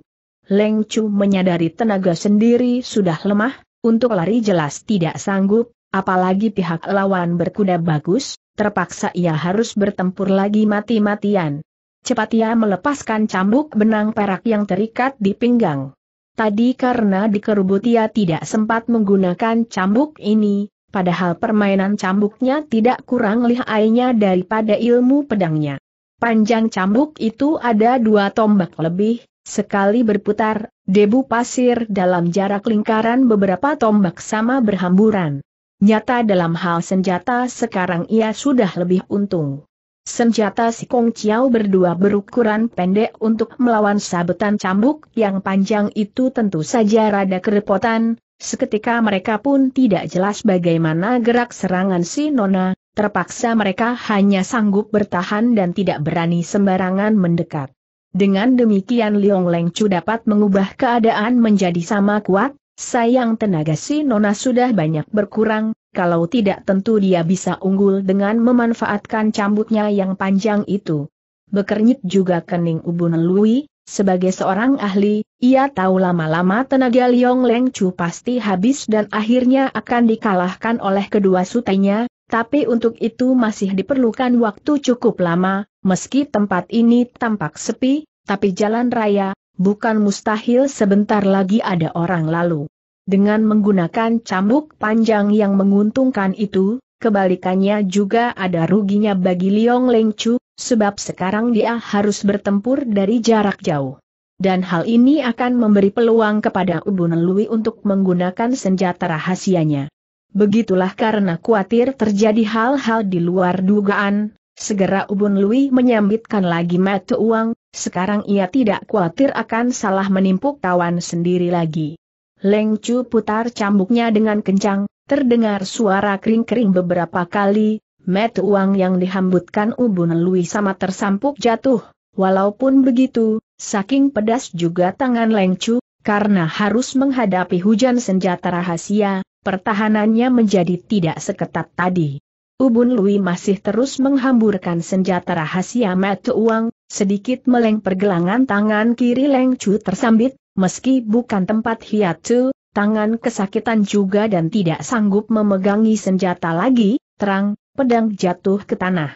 Leng Chu menyadari tenaga sendiri sudah lemah, untuk lari jelas tidak sanggup, Apalagi pihak lawan berkuda bagus, terpaksa ia harus bertempur lagi mati-matian. Cepat ia melepaskan cambuk benang perak yang terikat di pinggang. Tadi karena dikerubut ia tidak sempat menggunakan cambuk ini, padahal permainan cambuknya tidak kurang lihainya daripada ilmu pedangnya. Panjang cambuk itu ada dua tombak lebih, sekali berputar, debu pasir dalam jarak lingkaran beberapa tombak sama berhamburan. Nyata dalam hal senjata sekarang ia sudah lebih untung. Senjata si Kong Chiao berdua berukuran pendek untuk melawan sabetan cambuk yang panjang itu tentu saja rada kerepotan, seketika mereka pun tidak jelas bagaimana gerak serangan si Nona, terpaksa mereka hanya sanggup bertahan dan tidak berani sembarangan mendekat. Dengan demikian Liong Leng Chu dapat mengubah keadaan menjadi sama kuat, Sayang tenaga si Nona sudah banyak berkurang, kalau tidak tentu dia bisa unggul dengan memanfaatkan cambuknya yang panjang itu. Bekernyit juga kening Ubun Lui, sebagai seorang ahli, ia tahu lama-lama tenaga Liong Leng Chu pasti habis dan akhirnya akan dikalahkan oleh kedua sutenya, tapi untuk itu masih diperlukan waktu cukup lama, meski tempat ini tampak sepi, tapi jalan raya, bukan mustahil sebentar lagi ada orang lalu. Dengan menggunakan cambuk panjang yang menguntungkan itu, kebalikannya juga ada ruginya bagi Liong Leng Chu, sebab sekarang dia harus bertempur dari jarak jauh. Dan hal ini akan memberi peluang kepada Ubun Lui untuk menggunakan senjata rahasianya. Begitulah karena khawatir terjadi hal-hal di luar dugaan, Segera Ubun Lui menyambitkan lagi mata uang, sekarang ia tidak khawatir akan salah menimpuk kawan sendiri lagi. Leng Chu putar cambuknya dengan kencang, terdengar suara kering-kering beberapa kali, met uang yang dihambutkan ubun Lui sama tersampuk jatuh. Walaupun begitu, saking pedas juga tangan Leng Chu, karena harus menghadapi hujan senjata rahasia, pertahanannya menjadi tidak seketat tadi. Ubun Lui masih terus menghamburkan senjata rahasia met uang, sedikit meleng pergelangan tangan kiri Leng Chu tersambit, Meski bukan tempat hiatu, tangan kesakitan juga dan tidak sanggup memegangi senjata lagi, terang, pedang jatuh ke tanah.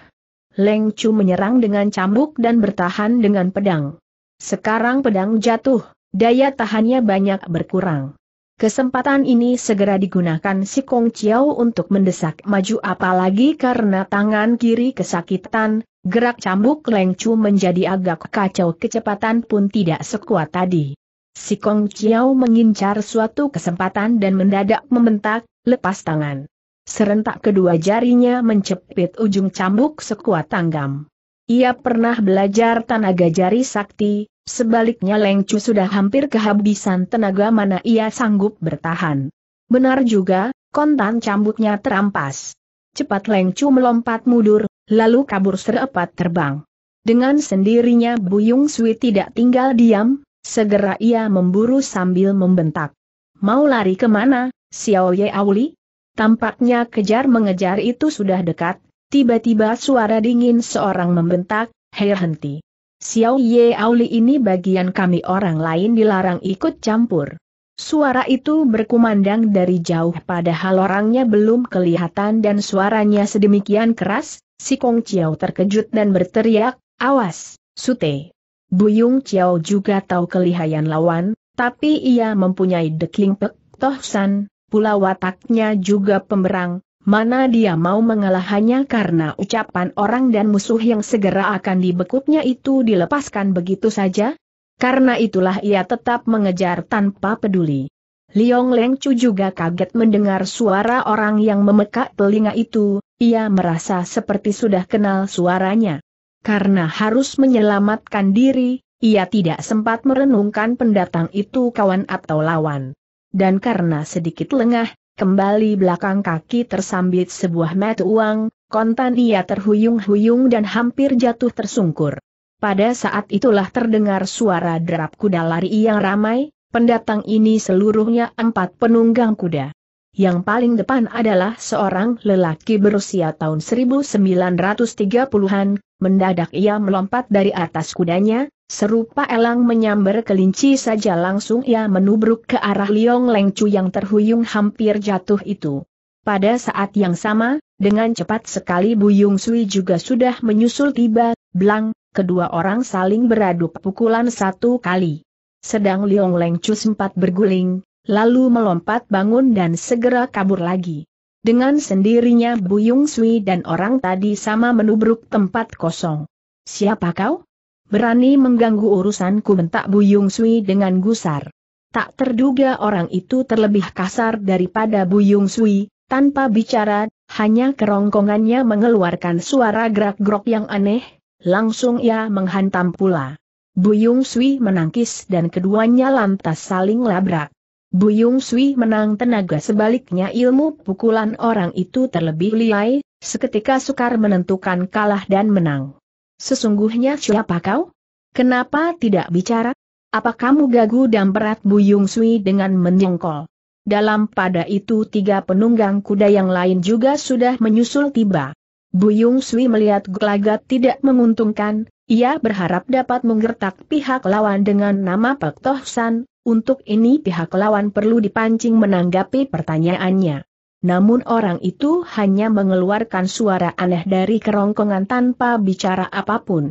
Leng Chu menyerang dengan cambuk dan bertahan dengan pedang. Sekarang pedang jatuh, daya tahannya banyak berkurang. Kesempatan ini segera digunakan si Kong Chiao untuk mendesak maju apalagi karena tangan kiri kesakitan, gerak cambuk Leng Chu menjadi agak kacau kecepatan pun tidak sekuat tadi. Si Kong Chiao mengincar suatu kesempatan dan mendadak membentak, lepas tangan. Serentak kedua jarinya mencepit ujung cambuk sekuat tanggam. Ia pernah belajar tenaga jari sakti, sebaliknya Leng Chu sudah hampir kehabisan tenaga mana ia sanggup bertahan. Benar juga, kontan cambuknya terampas. Cepat Leng Chu melompat mundur, lalu kabur serepat terbang. Dengan sendirinya Buyung Sui tidak tinggal diam, Segera ia memburu sambil membentak. Mau lari kemana, Xiao Ye Auli? Tampaknya kejar mengejar itu sudah dekat, tiba-tiba suara dingin seorang membentak, hei henti. Xiao Ye Auli ini bagian kami orang lain dilarang ikut campur. Suara itu berkumandang dari jauh padahal orangnya belum kelihatan dan suaranya sedemikian keras, si Kong Chiao terkejut dan berteriak, awas, sute. Buyung Chiao juga tahu kelihayan lawan, tapi ia mempunyai dekling pek, tohsan, pula wataknya juga pemberang, mana dia mau hanya karena ucapan orang dan musuh yang segera akan dibekuknya itu dilepaskan begitu saja? Karena itulah ia tetap mengejar tanpa peduli. Liong Leng Chu juga kaget mendengar suara orang yang memekak telinga itu, ia merasa seperti sudah kenal suaranya. Karena harus menyelamatkan diri, ia tidak sempat merenungkan pendatang itu kawan atau lawan. Dan karena sedikit lengah, kembali belakang kaki tersambit sebuah mata uang, kontan ia terhuyung-huyung dan hampir jatuh tersungkur. Pada saat itulah terdengar suara derap kuda lari yang ramai, pendatang ini seluruhnya empat penunggang kuda yang paling depan adalah seorang lelaki berusia tahun 1930-an, mendadak ia melompat dari atas kudanya, serupa elang menyambar kelinci saja langsung ia menubruk ke arah Liong Lengcu yang terhuyung hampir jatuh itu. Pada saat yang sama, dengan cepat sekali Buyung Sui juga sudah menyusul tiba, blang, kedua orang saling beradu pukulan satu kali. Sedang Liong Lengcu sempat berguling, lalu melompat bangun dan segera kabur lagi. Dengan sendirinya Buyung Sui dan orang tadi sama menubruk tempat kosong. Siapa kau? Berani mengganggu urusanku bentak Buyung Sui dengan gusar. Tak terduga orang itu terlebih kasar daripada Buyung Sui, tanpa bicara, hanya kerongkongannya mengeluarkan suara gerak-gerok yang aneh, langsung ia menghantam pula. Buyung Sui menangkis dan keduanya lantas saling labrak. Buyung Sui menang tenaga sebaliknya ilmu pukulan orang itu terlebih liai, seketika sukar menentukan kalah dan menang. Sesungguhnya siapa kau? Kenapa tidak bicara? Apa kamu gagu dan berat Buyung Sui dengan menyengkol? Dalam pada itu tiga penunggang kuda yang lain juga sudah menyusul tiba. Buyung Sui melihat gelagat tidak menguntungkan, ia berharap dapat menggertak pihak lawan dengan nama Pak Toh San, untuk ini pihak lawan perlu dipancing menanggapi pertanyaannya. Namun orang itu hanya mengeluarkan suara aneh dari kerongkongan tanpa bicara apapun.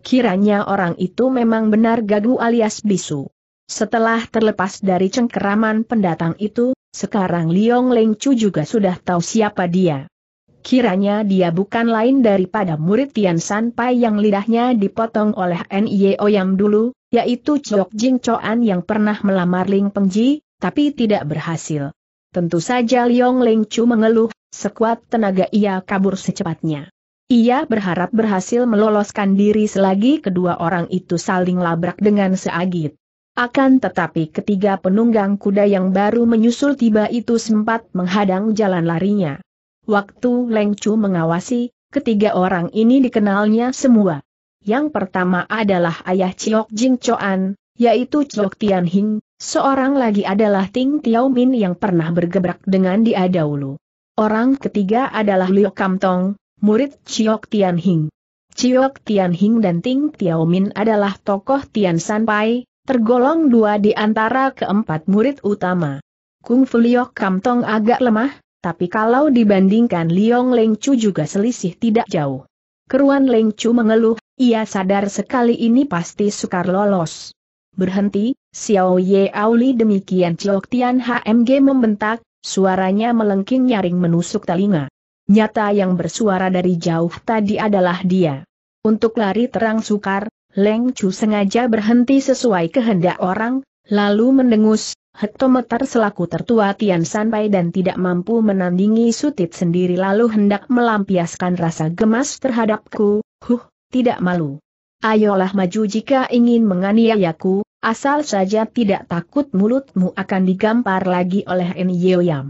Kiranya orang itu memang benar gagu alias bisu. Setelah terlepas dari cengkeraman pendatang itu, sekarang Liong Leng Chu juga sudah tahu siapa dia. Kiranya dia bukan lain daripada murid Tian San Pai yang lidahnya dipotong oleh Nye yang dulu, yaitu Chok Jing Choan yang pernah melamar Ling Pengji, tapi tidak berhasil. Tentu saja Liong Ling Chu mengeluh, sekuat tenaga ia kabur secepatnya. Ia berharap berhasil meloloskan diri selagi kedua orang itu saling labrak dengan seagit. Akan tetapi ketiga penunggang kuda yang baru menyusul tiba itu sempat menghadang jalan larinya. Waktu Leng Chu mengawasi, ketiga orang ini dikenalnya semua. Yang pertama adalah ayah Chiok Jing Choan, yaitu Chiok Tian Hing, seorang lagi adalah Ting Tiao Min yang pernah bergebrak dengan dia dahulu. Orang ketiga adalah Liu Kam Tong, murid Chiok Tian Hing. Chiok Tian Hing dan Ting Tiao Min adalah tokoh Tian San Pai, tergolong dua di antara keempat murid utama. Kung Fu Liu Kam Tong agak lemah, tapi kalau dibandingkan Liong Leng Chu juga selisih tidak jauh. Keruan Leng Chu mengeluh, ia sadar sekali ini pasti sukar lolos. Berhenti, Xiao Ye Auli demikian Chok Tian HMG membentak, suaranya melengking nyaring menusuk telinga. Nyata yang bersuara dari jauh tadi adalah dia. Untuk lari terang sukar, Leng Chu sengaja berhenti sesuai kehendak orang, lalu mendengus, Hektometer selaku tertua Tian Sanpai dan tidak mampu menandingi Sutit sendiri lalu hendak melampiaskan rasa gemas terhadapku, huh, tidak malu. Ayolah maju jika ingin menganiayaku, asal saja tidak takut mulutmu akan digampar lagi oleh En Yeoyam.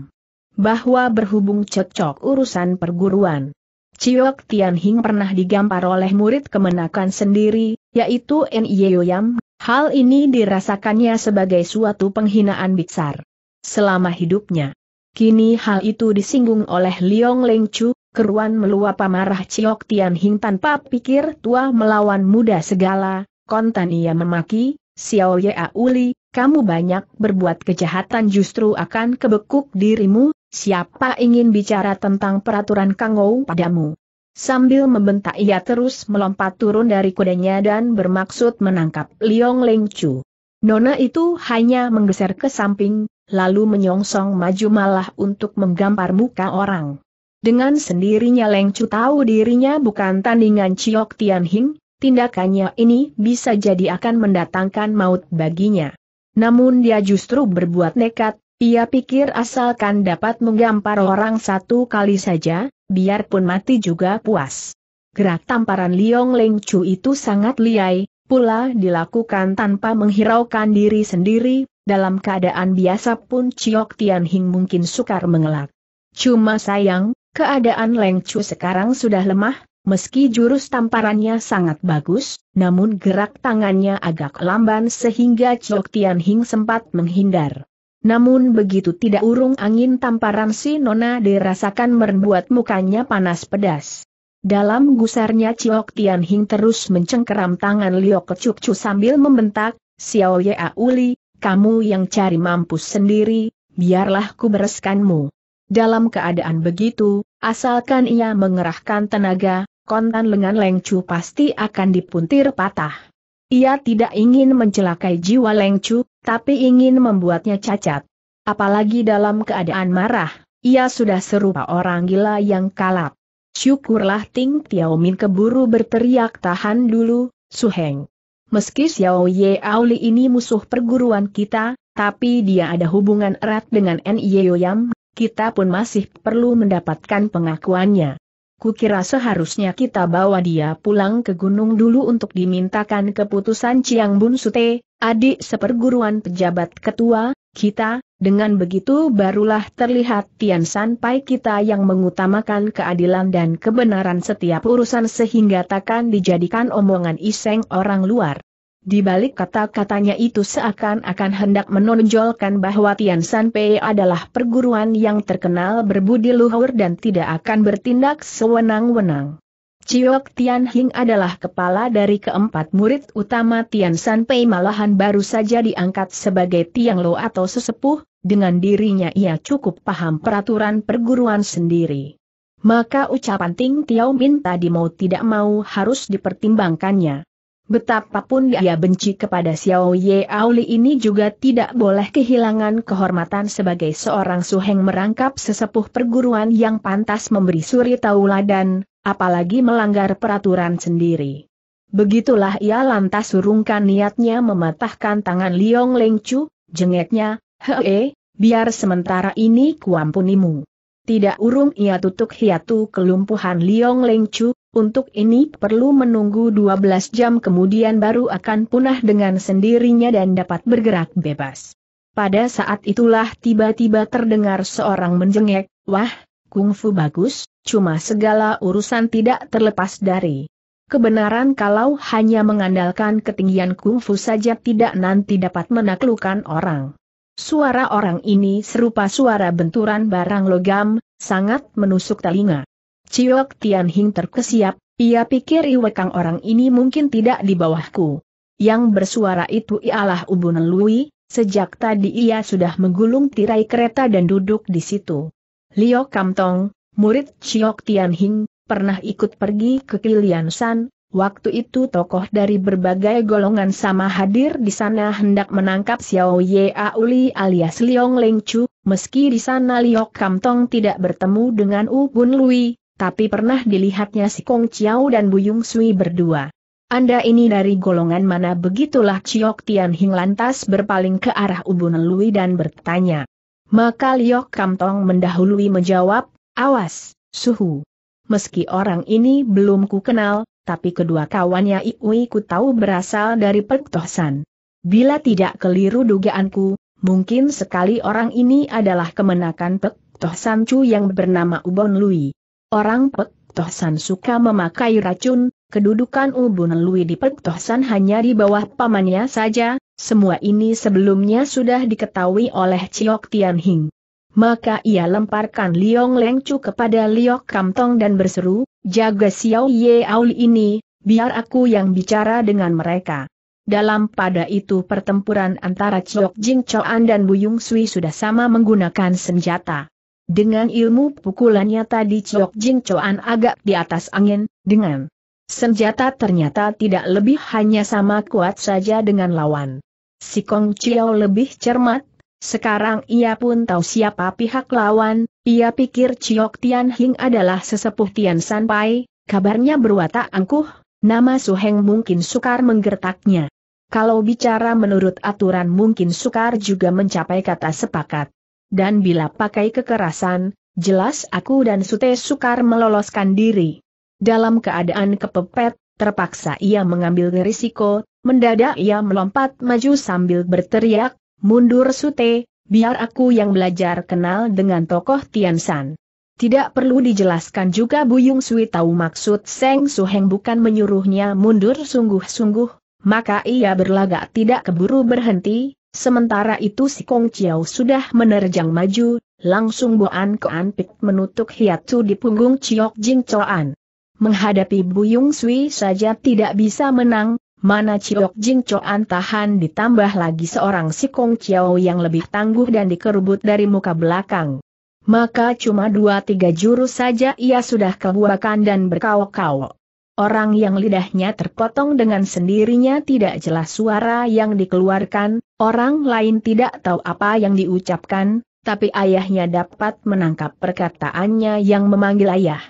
Bahwa berhubung cocok urusan perguruan. Ciok Tian Hing pernah digampar oleh murid kemenakan sendiri, yaitu En Yeoyam, Hal ini dirasakannya sebagai suatu penghinaan besar selama hidupnya. Kini hal itu disinggung oleh Liong Leng Chu, keruan meluap amarah Ciok Tian Hing tanpa pikir tua melawan muda segala, kontan ia memaki, Xiao Ye Auli, kamu banyak berbuat kejahatan justru akan kebekuk dirimu, siapa ingin bicara tentang peraturan Kangou padamu. Sambil membentak ia terus melompat turun dari kudanya dan bermaksud menangkap Liong Leng Chu. Nona itu hanya menggeser ke samping, lalu menyongsong maju malah untuk menggampar muka orang. Dengan sendirinya Leng Chu tahu dirinya bukan tandingan Chiok Tian Hing, tindakannya ini bisa jadi akan mendatangkan maut baginya. Namun dia justru berbuat nekat, ia pikir asalkan dapat menggampar orang satu kali saja, biarpun mati juga puas. Gerak tamparan Liong Leng Chu itu sangat liai, pula dilakukan tanpa menghiraukan diri sendiri, dalam keadaan biasa pun Chiok Tian Hing mungkin sukar mengelak. Cuma sayang, keadaan Leng Chu sekarang sudah lemah, meski jurus tamparannya sangat bagus, namun gerak tangannya agak lamban sehingga Chiok Tian Hing sempat menghindar. Namun begitu tidak urung angin tamparan si Nona dirasakan membuat mukanya panas pedas. Dalam gusarnya Ciok Tian Hing terus mencengkeram tangan Liok Kecukcu sambil membentak, Xiao Ye Auli, kamu yang cari mampus sendiri, biarlah ku bereskanmu. Dalam keadaan begitu, asalkan ia mengerahkan tenaga, kontan lengan Lengcu pasti akan dipuntir patah. Ia tidak ingin mencelakai jiwa Lengcu, tapi ingin membuatnya cacat. Apalagi dalam keadaan marah, ia sudah serupa orang gila yang kalap. Syukurlah Ting Tiao Min keburu berteriak tahan dulu, Su Heng. Meski Xiao Ye Auli ini musuh perguruan kita, tapi dia ada hubungan erat dengan Niyoyam. kita pun masih perlu mendapatkan pengakuannya. Kukira seharusnya kita bawa dia pulang ke gunung dulu untuk dimintakan keputusan Ciang Bun Sute, adik seperguruan pejabat ketua, kita, dengan begitu barulah terlihat Tian Pai kita yang mengutamakan keadilan dan kebenaran setiap urusan sehingga takkan dijadikan omongan iseng orang luar. Di balik kata-katanya itu seakan-akan hendak menonjolkan bahwa Tian San Pei adalah perguruan yang terkenal berbudi luhur dan tidak akan bertindak sewenang-wenang. Ciok Tian Hing adalah kepala dari keempat murid utama Tian San Pei malahan baru saja diangkat sebagai Tiang Lo atau sesepuh, dengan dirinya ia cukup paham peraturan perguruan sendiri. Maka ucapan Ting Tiao Min tadi mau tidak mau harus dipertimbangkannya. Betapapun dia benci kepada Xiao Ye Auli ini juga tidak boleh kehilangan kehormatan sebagai seorang suheng merangkap sesepuh perguruan yang pantas memberi suri tauladan, apalagi melanggar peraturan sendiri. Begitulah ia lantas surungkan niatnya mematahkan tangan Liong Lengchu, jengeknya, hee, biar sementara ini kuampunimu. Tidak urung ia tutup hiatu kelumpuhan Liong Lengchu. Untuk ini perlu menunggu 12 jam kemudian baru akan punah dengan sendirinya dan dapat bergerak bebas. Pada saat itulah tiba-tiba terdengar seorang menjengek, wah, kungfu bagus, cuma segala urusan tidak terlepas dari kebenaran kalau hanya mengandalkan ketinggian kungfu saja tidak nanti dapat menaklukkan orang. Suara orang ini serupa suara benturan barang logam, sangat menusuk telinga. Ciok Tian Hing terkesiap, ia pikir Iwekang orang ini mungkin tidak di bawahku. Yang bersuara itu ialah Ubun Lui, sejak tadi ia sudah menggulung tirai kereta dan duduk di situ. Lio Kamtong, murid Ciok Tian Hing, pernah ikut pergi ke Kilian San, waktu itu tokoh dari berbagai golongan sama hadir di sana hendak menangkap Xiao Ye Auli alias Liong Leng Chu, meski di sana Lio Kamtong tidak bertemu dengan Ubun Lui, tapi pernah dilihatnya si Kong Chiao dan Bu Buyung Sui berdua. Anda ini dari golongan mana begitulah Chiok Tian Hing lantas berpaling ke arah Ubun Lui dan bertanya. Maka Liok Tong mendahului menjawab, awas, suhu. Meski orang ini belum ku kenal, tapi kedua kawannya Iui ku tahu berasal dari Pektohsan. Bila tidak keliru dugaanku, mungkin sekali orang ini adalah kemenakan Pektohsan Chu yang bernama Ubon Lui. Orang Petohsan suka memakai racun, kedudukan Ubun Lui di Petohsan hanya di bawah pamannya saja, semua ini sebelumnya sudah diketahui oleh Ciok Tian Hing. Maka ia lemparkan Liong Lengcu kepada Liok Kamtong dan berseru, jaga Xiao Ye Aul ini, biar aku yang bicara dengan mereka. Dalam pada itu pertempuran antara Ciok Jing Choan dan Buyung Sui sudah sama menggunakan senjata. Dengan ilmu pukulannya tadi Chok Jing Choan agak di atas angin, dengan senjata ternyata tidak lebih hanya sama kuat saja dengan lawan. Si Kong Chiao lebih cermat, sekarang ia pun tahu siapa pihak lawan, ia pikir Chok Tian Hing adalah sesepuh Tian San Pai, kabarnya berwatak angkuh, nama Su Heng mungkin sukar menggertaknya. Kalau bicara menurut aturan mungkin sukar juga mencapai kata sepakat dan bila pakai kekerasan, jelas aku dan Sute sukar meloloskan diri. Dalam keadaan kepepet, terpaksa ia mengambil risiko, mendadak ia melompat maju sambil berteriak, mundur Sute, biar aku yang belajar kenal dengan tokoh Tian San. Tidak perlu dijelaskan juga Buyung Sui tahu maksud Seng Suheng bukan menyuruhnya mundur sungguh-sungguh, maka ia berlagak tidak keburu berhenti, Sementara itu si Kong Chiao sudah menerjang maju, langsung Boan Koan Pik menutup hiatu di punggung Chiok Jing Choan. Menghadapi Buyung Sui saja tidak bisa menang, mana Chiok Jing Choan tahan ditambah lagi seorang si Kong Chiao yang lebih tangguh dan dikerubut dari muka belakang. Maka cuma dua tiga jurus saja ia sudah kebuakan dan berkawok-kawok orang yang lidahnya terpotong dengan sendirinya tidak jelas suara yang dikeluarkan, orang lain tidak tahu apa yang diucapkan, tapi ayahnya dapat menangkap perkataannya yang memanggil ayah.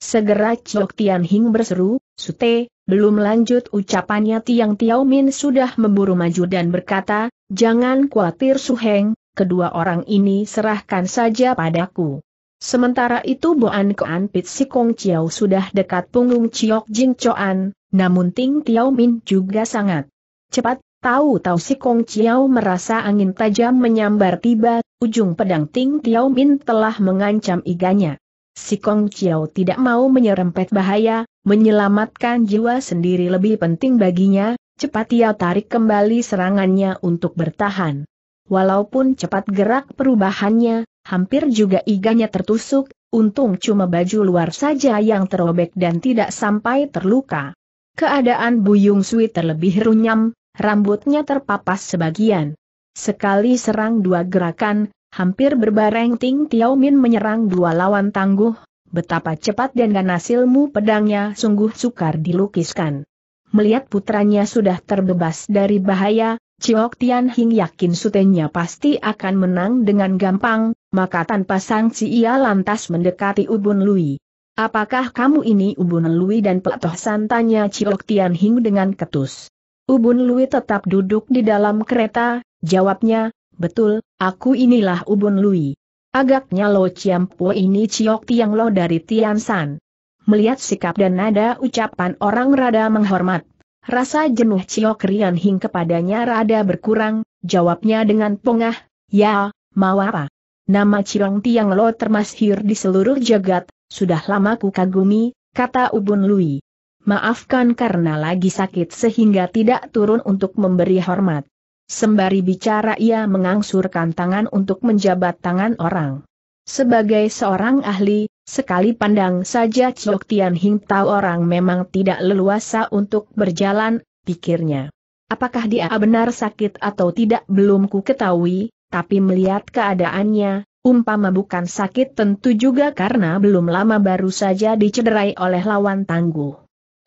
Segera Chok Tian Hing berseru, Sute, belum lanjut ucapannya Tiang Tiao Min sudah memburu maju dan berkata, jangan khawatir Su Heng, kedua orang ini serahkan saja padaku. Sementara itu Boan Koan Pit Si Kong Chiao sudah dekat punggung Chiok Jin Choan, namun Ting Tiao Min juga sangat cepat, tahu-tahu Si Kong Chiao merasa angin tajam menyambar tiba, ujung pedang Ting Tiao Min telah mengancam iganya. Si Kong Chiao tidak mau menyerempet bahaya, menyelamatkan jiwa sendiri lebih penting baginya, cepat ia tarik kembali serangannya untuk bertahan. Walaupun cepat gerak perubahannya, hampir juga iganya tertusuk, untung cuma baju luar saja yang terobek dan tidak sampai terluka. Keadaan Buyung Sui terlebih runyam, rambutnya terpapas sebagian. Sekali serang dua gerakan, hampir berbareng Ting Tiao Min menyerang dua lawan tangguh, betapa cepat dan ganas ilmu pedangnya sungguh sukar dilukiskan. Melihat putranya sudah terbebas dari bahaya, Chiok Tian Hing yakin sutennya pasti akan menang dengan gampang, maka tanpa sanksi ia lantas mendekati Ubun Lui. Apakah kamu ini Ubun Lui dan pelatoh santanya Ciok Tian Hing dengan ketus. Ubun Lui tetap duduk di dalam kereta, jawabnya, betul, aku inilah Ubun Lui. Agaknya Lo Ciampo ini Ciok Tiang Lo dari Tian San. Melihat sikap dan nada ucapan orang rada menghormat. Rasa jenuh Ciok Rian Hing kepadanya rada berkurang, jawabnya dengan pongah, ya, mau apa? Nama Cirong Tiang Lo termasyhur di seluruh jagat, sudah lama ku kagumi, kata Ubun Lui. Maafkan karena lagi sakit sehingga tidak turun untuk memberi hormat. Sembari bicara ia mengangsurkan tangan untuk menjabat tangan orang. Sebagai seorang ahli, sekali pandang saja Chok Tian Hing tahu orang memang tidak leluasa untuk berjalan, pikirnya. Apakah dia benar sakit atau tidak belum ku ketahui, tapi melihat keadaannya, umpama bukan sakit tentu juga karena belum lama baru saja dicederai oleh lawan tangguh.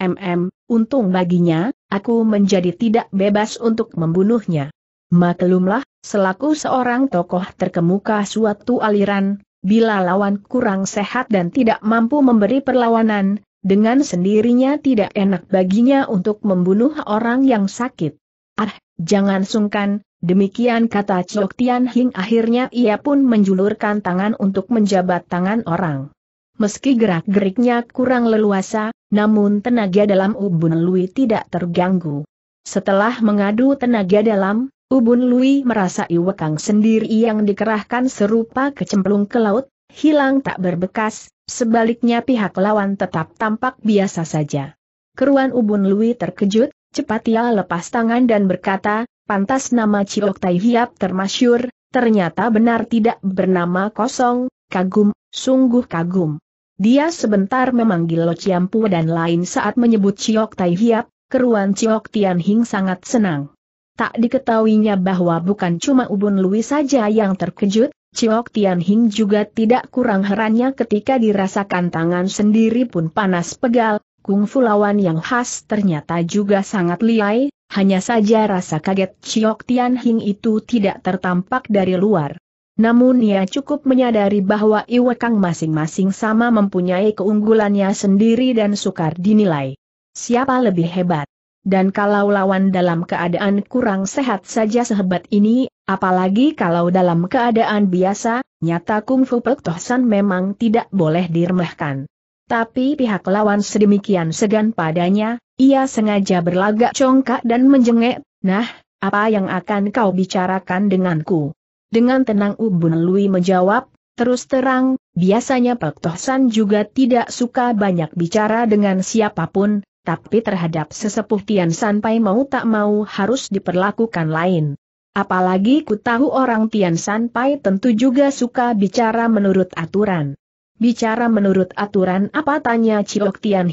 MM, untung baginya, aku menjadi tidak bebas untuk membunuhnya. Maklumlah, selaku seorang tokoh terkemuka suatu aliran, bila lawan kurang sehat dan tidak mampu memberi perlawanan, dengan sendirinya tidak enak baginya untuk membunuh orang yang sakit. Ah, jangan sungkan, Demikian kata Chok Tian Hing akhirnya ia pun menjulurkan tangan untuk menjabat tangan orang. Meski gerak-geriknya kurang leluasa, namun tenaga dalam Ubun Lui tidak terganggu. Setelah mengadu tenaga dalam, Ubun Lui merasa iwekang sendiri yang dikerahkan serupa kecemplung ke laut, hilang tak berbekas, sebaliknya pihak lawan tetap tampak biasa saja. Keruan Ubun Lui terkejut, cepat ia lepas tangan dan berkata, pantas nama Ciok Tai Hiap termasyur, ternyata benar tidak bernama kosong, kagum, sungguh kagum. Dia sebentar memanggil Lo Ciampu dan lain saat menyebut Ciok Tai Hiap, keruan Ciok Tian Hing sangat senang. Tak diketahuinya bahwa bukan cuma Ubun Lui saja yang terkejut, Ciok Tian Hing juga tidak kurang herannya ketika dirasakan tangan sendiri pun panas pegal, kungfu lawan yang khas ternyata juga sangat liai, hanya saja rasa kaget Chiok Tian Hing itu tidak tertampak dari luar. Namun ia cukup menyadari bahwa Iwekang masing-masing sama mempunyai keunggulannya sendiri dan sukar dinilai. Siapa lebih hebat? Dan kalau lawan dalam keadaan kurang sehat saja sehebat ini, apalagi kalau dalam keadaan biasa, nyata kungfu Pek memang tidak boleh diremehkan. Tapi pihak lawan sedemikian segan padanya, ia sengaja berlagak congkak dan menjengek, nah, apa yang akan kau bicarakan denganku? Dengan tenang Ubun Lui menjawab, terus terang, biasanya Pak Tohsan juga tidak suka banyak bicara dengan siapapun, tapi terhadap sesepuh Tian Sanpai mau tak mau harus diperlakukan lain. Apalagi ku tahu orang Tian Sanpai tentu juga suka bicara menurut aturan. Bicara menurut aturan apa tanya Ciok Tian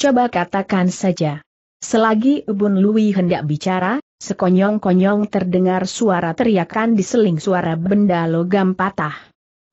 Coba katakan saja. Selagi Ubun Lui hendak bicara, sekonyong-konyong terdengar suara teriakan diseling suara benda logam patah.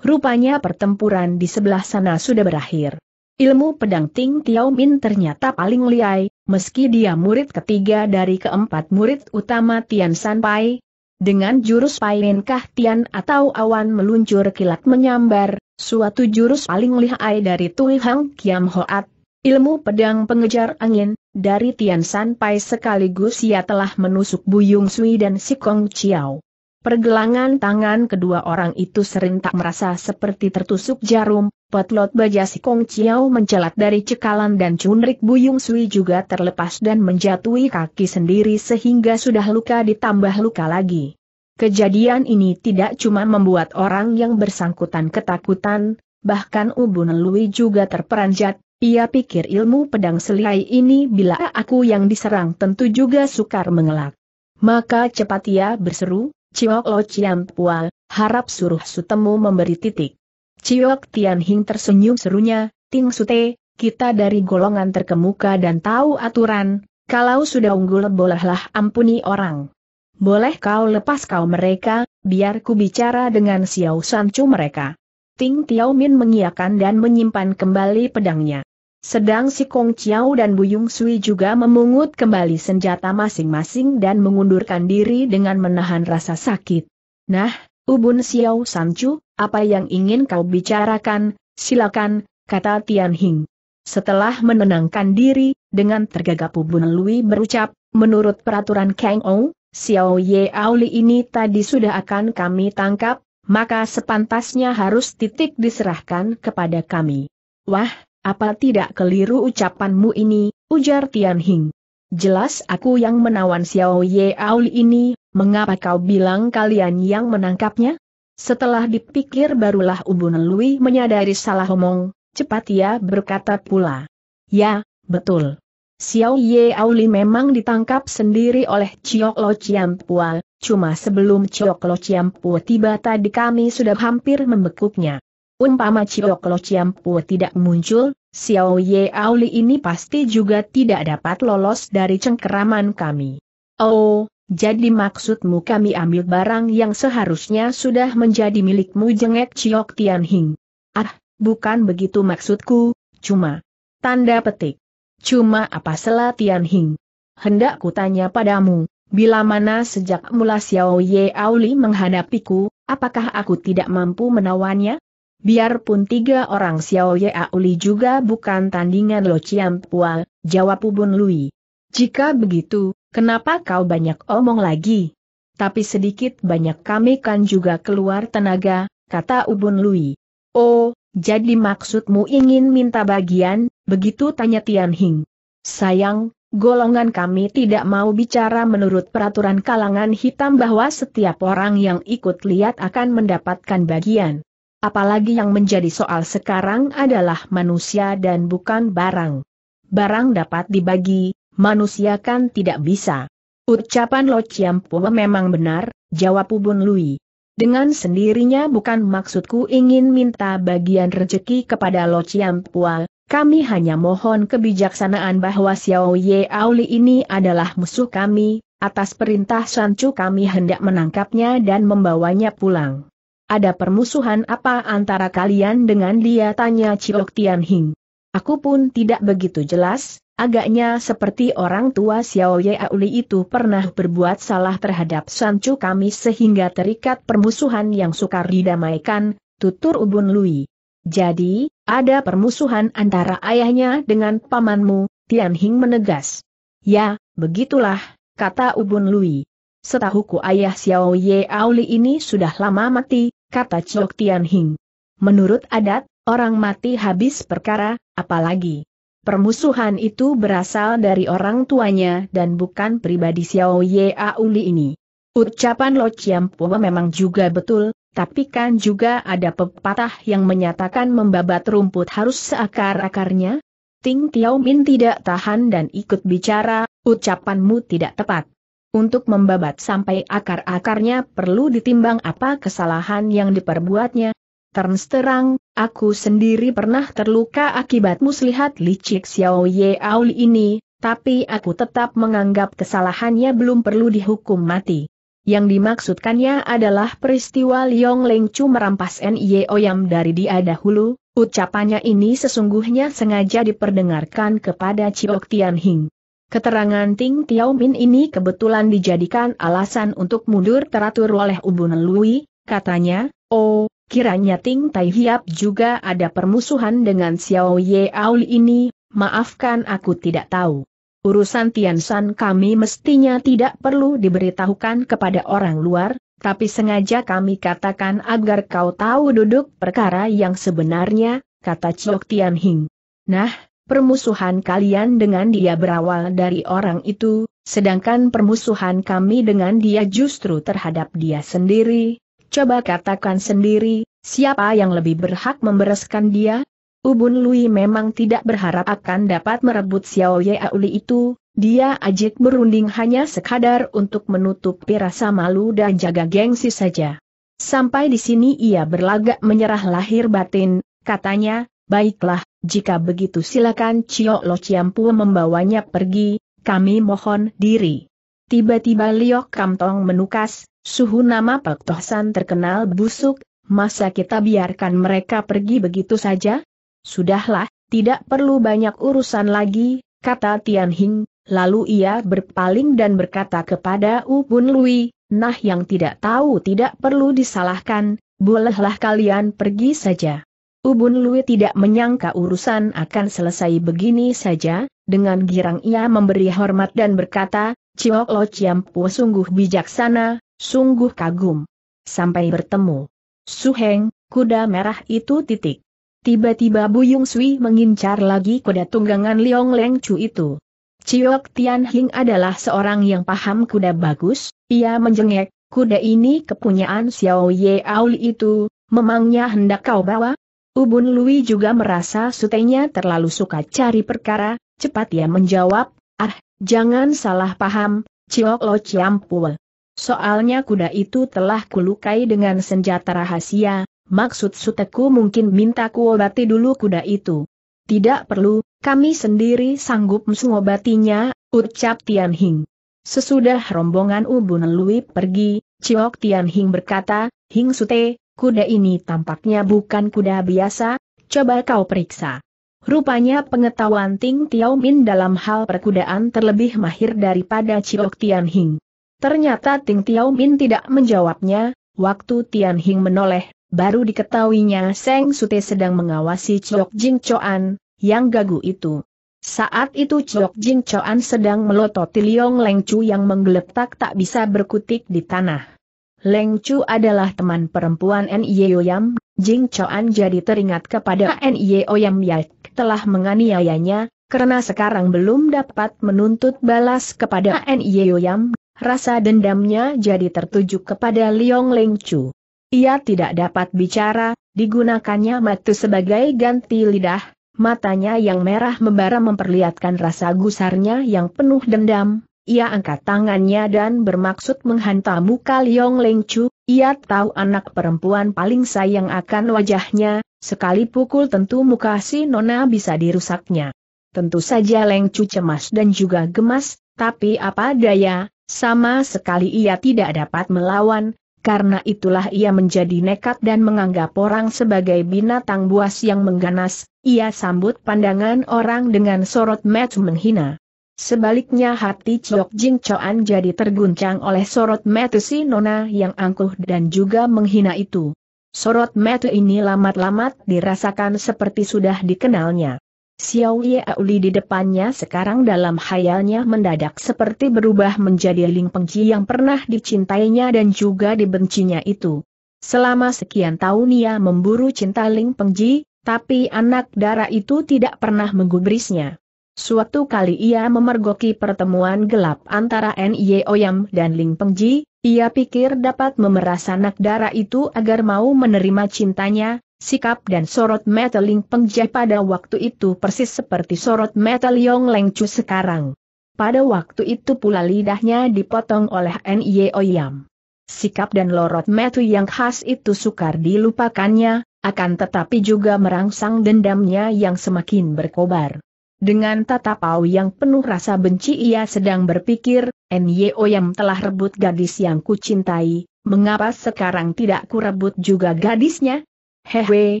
Rupanya pertempuran di sebelah sana sudah berakhir. Ilmu pedang Ting Tiao Min ternyata paling liai, meski dia murid ketiga dari keempat murid utama Tian San Pai. Dengan jurus Pai Kah Tian atau awan meluncur kilat menyambar, Suatu jurus paling lihai dari Tui Hang Kiam Hoat, ilmu pedang pengejar angin, dari Tian San Pai sekaligus ia telah menusuk Buyung Sui dan Sikong Chiao. Pergelangan tangan kedua orang itu serentak merasa seperti tertusuk jarum, potlot baja Sikong Chiao mencelat dari cekalan dan cunrik Buyung Sui juga terlepas dan menjatuhi kaki sendiri sehingga sudah luka ditambah luka lagi. Kejadian ini tidak cuma membuat orang yang bersangkutan ketakutan, bahkan Ubun Lui juga terperanjat, ia pikir ilmu pedang selai ini bila aku yang diserang tentu juga sukar mengelak. Maka cepat ia berseru, Ciok Lo Ciam Pual, harap suruh sutemu memberi titik. Ciok Tian Hing tersenyum serunya, Ting Sute, kita dari golongan terkemuka dan tahu aturan, kalau sudah unggul bolehlah ampuni orang boleh kau lepas kau mereka, biar ku bicara dengan Xiao Sancu mereka. Ting Tiao Min mengiakan dan menyimpan kembali pedangnya. Sedang si Kong Chiao dan Buyung Sui juga memungut kembali senjata masing-masing dan mengundurkan diri dengan menahan rasa sakit. Nah, Ubun Xiao Sancu, apa yang ingin kau bicarakan, silakan, kata Tian Hing. Setelah menenangkan diri, dengan tergagap Ubun Lui berucap, menurut peraturan Kang Ong, Xiao Ye Auli ini tadi sudah akan kami tangkap, maka sepantasnya harus titik diserahkan kepada kami. Wah, apa tidak keliru ucapanmu ini, ujar Tian Hing. Jelas aku yang menawan Xiao Ye Auli ini, mengapa kau bilang kalian yang menangkapnya? Setelah dipikir barulah Ubun Lui menyadari salah omong, cepat ia berkata pula. Ya, betul. Xiao Ye Auli memang ditangkap sendiri oleh Chiok Lo Chiam Pua, cuma sebelum Chiok Lo Chiam Pua tiba tadi kami sudah hampir membekuknya. Umpama Chiok Lo Chiam Pua tidak muncul, Xiao Ye Auli ini pasti juga tidak dapat lolos dari cengkeraman kami. Oh, jadi maksudmu kami ambil barang yang seharusnya sudah menjadi milikmu jengek Chiok Tian Hing. Ah, bukan begitu maksudku, cuma. Tanda petik. Cuma apa selatian hing? Hendak kutanya padamu, bila mana sejak mula Xiao Ye Auli menghadapiku, apakah aku tidak mampu menawannya? Biarpun tiga orang Xiao Ye Auli juga bukan tandingan Lo Chiam Pual, jawab Ubun Lui. Jika begitu, kenapa kau banyak omong lagi? Tapi sedikit banyak kami kan juga keluar tenaga, kata Ubun Lui. Oh, jadi maksudmu ingin minta bagian, begitu tanya Tian Hing. Sayang, golongan kami tidak mau bicara menurut peraturan kalangan hitam bahwa setiap orang yang ikut lihat akan mendapatkan bagian. Apalagi yang menjadi soal sekarang adalah manusia dan bukan barang. Barang dapat dibagi, manusia kan tidak bisa. Ucapan Lo Chiam Po memang benar, jawab Ubun Lui. Dengan sendirinya bukan maksudku ingin minta bagian rezeki kepada Lo Chiampua, kami hanya mohon kebijaksanaan bahwa Xiao Ye Auli ini adalah musuh kami, atas perintah Sancu kami hendak menangkapnya dan membawanya pulang. Ada permusuhan apa antara kalian dengan dia tanya Chiok Tian Hing. Aku pun tidak begitu jelas, agaknya seperti orang tua Xiao Ye Auli itu pernah berbuat salah terhadap Sancu kami sehingga terikat permusuhan yang sukar didamaikan, tutur Ubun Lui. Jadi, ada permusuhan antara ayahnya dengan pamanmu, Tian Hing menegas. Ya, begitulah, kata Ubun Lui. Setahuku ayah Xiao Ye Auli ini sudah lama mati, kata Chok Tian Hing. Menurut adat, Orang mati habis perkara, apalagi. Permusuhan itu berasal dari orang tuanya dan bukan pribadi Xiao Ye Auli ini. Ucapan Lo Chiampo memang juga betul, tapi kan juga ada pepatah yang menyatakan membabat rumput harus seakar-akarnya. Ting Tiao Min tidak tahan dan ikut bicara, ucapanmu tidak tepat. Untuk membabat sampai akar-akarnya perlu ditimbang apa kesalahan yang diperbuatnya, Terns terang, aku sendiri pernah terluka akibat muslihat licik Xiao Ye Auli ini, tapi aku tetap menganggap kesalahannya belum perlu dihukum mati. Yang dimaksudkannya adalah peristiwa Liong Leng Chu merampas Nye Oyam dari dia dahulu, ucapannya ini sesungguhnya sengaja diperdengarkan kepada Chiok Tian Hing. Keterangan Ting Tiao Min ini kebetulan dijadikan alasan untuk mundur teratur oleh Ubun Lui, katanya, oh, Kiranya Ting Tai Hiap juga ada permusuhan dengan Xiao Ye Aul ini, maafkan aku tidak tahu. Urusan Tian San kami mestinya tidak perlu diberitahukan kepada orang luar, tapi sengaja kami katakan agar kau tahu duduk perkara yang sebenarnya, kata Chok Tian Hing. Nah, permusuhan kalian dengan dia berawal dari orang itu, sedangkan permusuhan kami dengan dia justru terhadap dia sendiri, Coba katakan sendiri, siapa yang lebih berhak membereskan dia? Ubun Lui memang tidak berharap akan dapat merebut Xiao Ye Auli itu, dia ajik berunding hanya sekadar untuk menutup rasa malu dan jaga gengsi saja. Sampai di sini ia berlagak menyerah lahir batin, katanya, baiklah, jika begitu silakan Cio Lo Ciampu membawanya pergi, kami mohon diri. Tiba-tiba Liok Kamtong menukas, suhu nama Pak Tohsan terkenal busuk, masa kita biarkan mereka pergi begitu saja? Sudahlah, tidak perlu banyak urusan lagi, kata Tian Hing, lalu ia berpaling dan berkata kepada Ubun Lui, nah yang tidak tahu tidak perlu disalahkan, bolehlah kalian pergi saja. Ubun Lui tidak menyangka urusan akan selesai begini saja, dengan girang ia memberi hormat dan berkata, Ciok Lo ciampu sungguh bijaksana, sungguh kagum. Sampai bertemu. Suheng, kuda merah itu titik. Tiba-tiba Buyung Sui mengincar lagi kuda tunggangan Liong Leng Chu itu. Ciok Tian Hing adalah seorang yang paham kuda bagus, ia menjengek, kuda ini kepunyaan Xiao Ye Aul itu, memangnya hendak kau bawa? Ubun Lui juga merasa sutenya terlalu suka cari perkara, cepat ia menjawab, ah, Jangan salah paham, Ciok Lo Ciampul. Soalnya kuda itu telah kulukai dengan senjata rahasia, maksud suteku mungkin minta kuobati dulu kuda itu. Tidak perlu, kami sendiri sanggup mengobatinya, ucap Tian Hing. Sesudah rombongan Ubun Lui pergi, Ciok Tian Hing berkata, Hing Sute, kuda ini tampaknya bukan kuda biasa, coba kau periksa. Rupanya pengetahuan Ting Tiao Min dalam hal perkudaan terlebih mahir daripada Ciok Tian Hing. Ternyata Ting Tiao Min tidak menjawabnya, waktu Tian Hing menoleh, baru diketahuinya Seng Sute sedang mengawasi Ciok Jing Choan, yang gagu itu. Saat itu Ciok Jing Choan sedang melototi Liong Leng Chu yang menggeletak tak bisa berkutik di tanah. Leng Chu adalah teman perempuan Nye Yam, Jing Choan jadi teringat kepada Nye Yam Yat telah menganiayanya, karena sekarang belum dapat menuntut balas kepada Yoyam, rasa dendamnya jadi tertuju kepada Liong Leng Chu. Ia tidak dapat bicara, digunakannya matu sebagai ganti lidah, matanya yang merah membara memperlihatkan rasa gusarnya yang penuh dendam. Ia angkat tangannya dan bermaksud menghantam muka Liong Leng Chu, ia tahu anak perempuan paling sayang akan wajahnya, Sekali pukul tentu muka si Nona bisa dirusaknya. Tentu saja Leng Cu cemas dan juga gemas, tapi apa daya, sama sekali ia tidak dapat melawan, karena itulah ia menjadi nekat dan menganggap orang sebagai binatang buas yang mengganas, ia sambut pandangan orang dengan sorot mata menghina. Sebaliknya hati Chok Jing Choan jadi terguncang oleh sorot mata si Nona yang angkuh dan juga menghina itu. Sorot mata ini lamat-lamat dirasakan seperti sudah dikenalnya. Xiao Ye Auli di depannya sekarang dalam hayalnya mendadak seperti berubah menjadi Ling Pengji yang pernah dicintainya dan juga dibencinya itu. Selama sekian tahun ia memburu cinta Ling Pengji, tapi anak darah itu tidak pernah menggubrisnya. Suatu kali ia memergoki pertemuan gelap antara Nye Oyam dan Ling Pengji, ia pikir dapat memeras anak darah itu agar mau menerima cintanya, sikap dan sorot mata Ling Pengje pada waktu itu persis seperti sorot metal Liong Lengcu sekarang. Pada waktu itu pula lidahnya dipotong oleh Nye Oyam. Sikap dan lorot metu yang khas itu sukar dilupakannya, akan tetapi juga merangsang dendamnya yang semakin berkobar. Dengan tatapau yang penuh rasa benci ia sedang berpikir, N.Y.O. yang telah rebut gadis yang kucintai, mengapa sekarang tidak kurebut juga gadisnya? Hehe,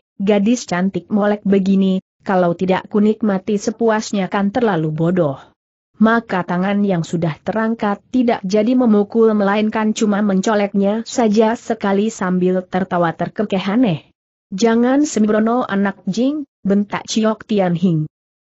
gadis cantik molek begini, kalau tidak kunikmati sepuasnya kan terlalu bodoh. Maka tangan yang sudah terangkat tidak jadi memukul melainkan cuma mencoleknya saja sekali sambil tertawa terkekeh aneh. Jangan sembrono anak jing, bentak Ciok Tian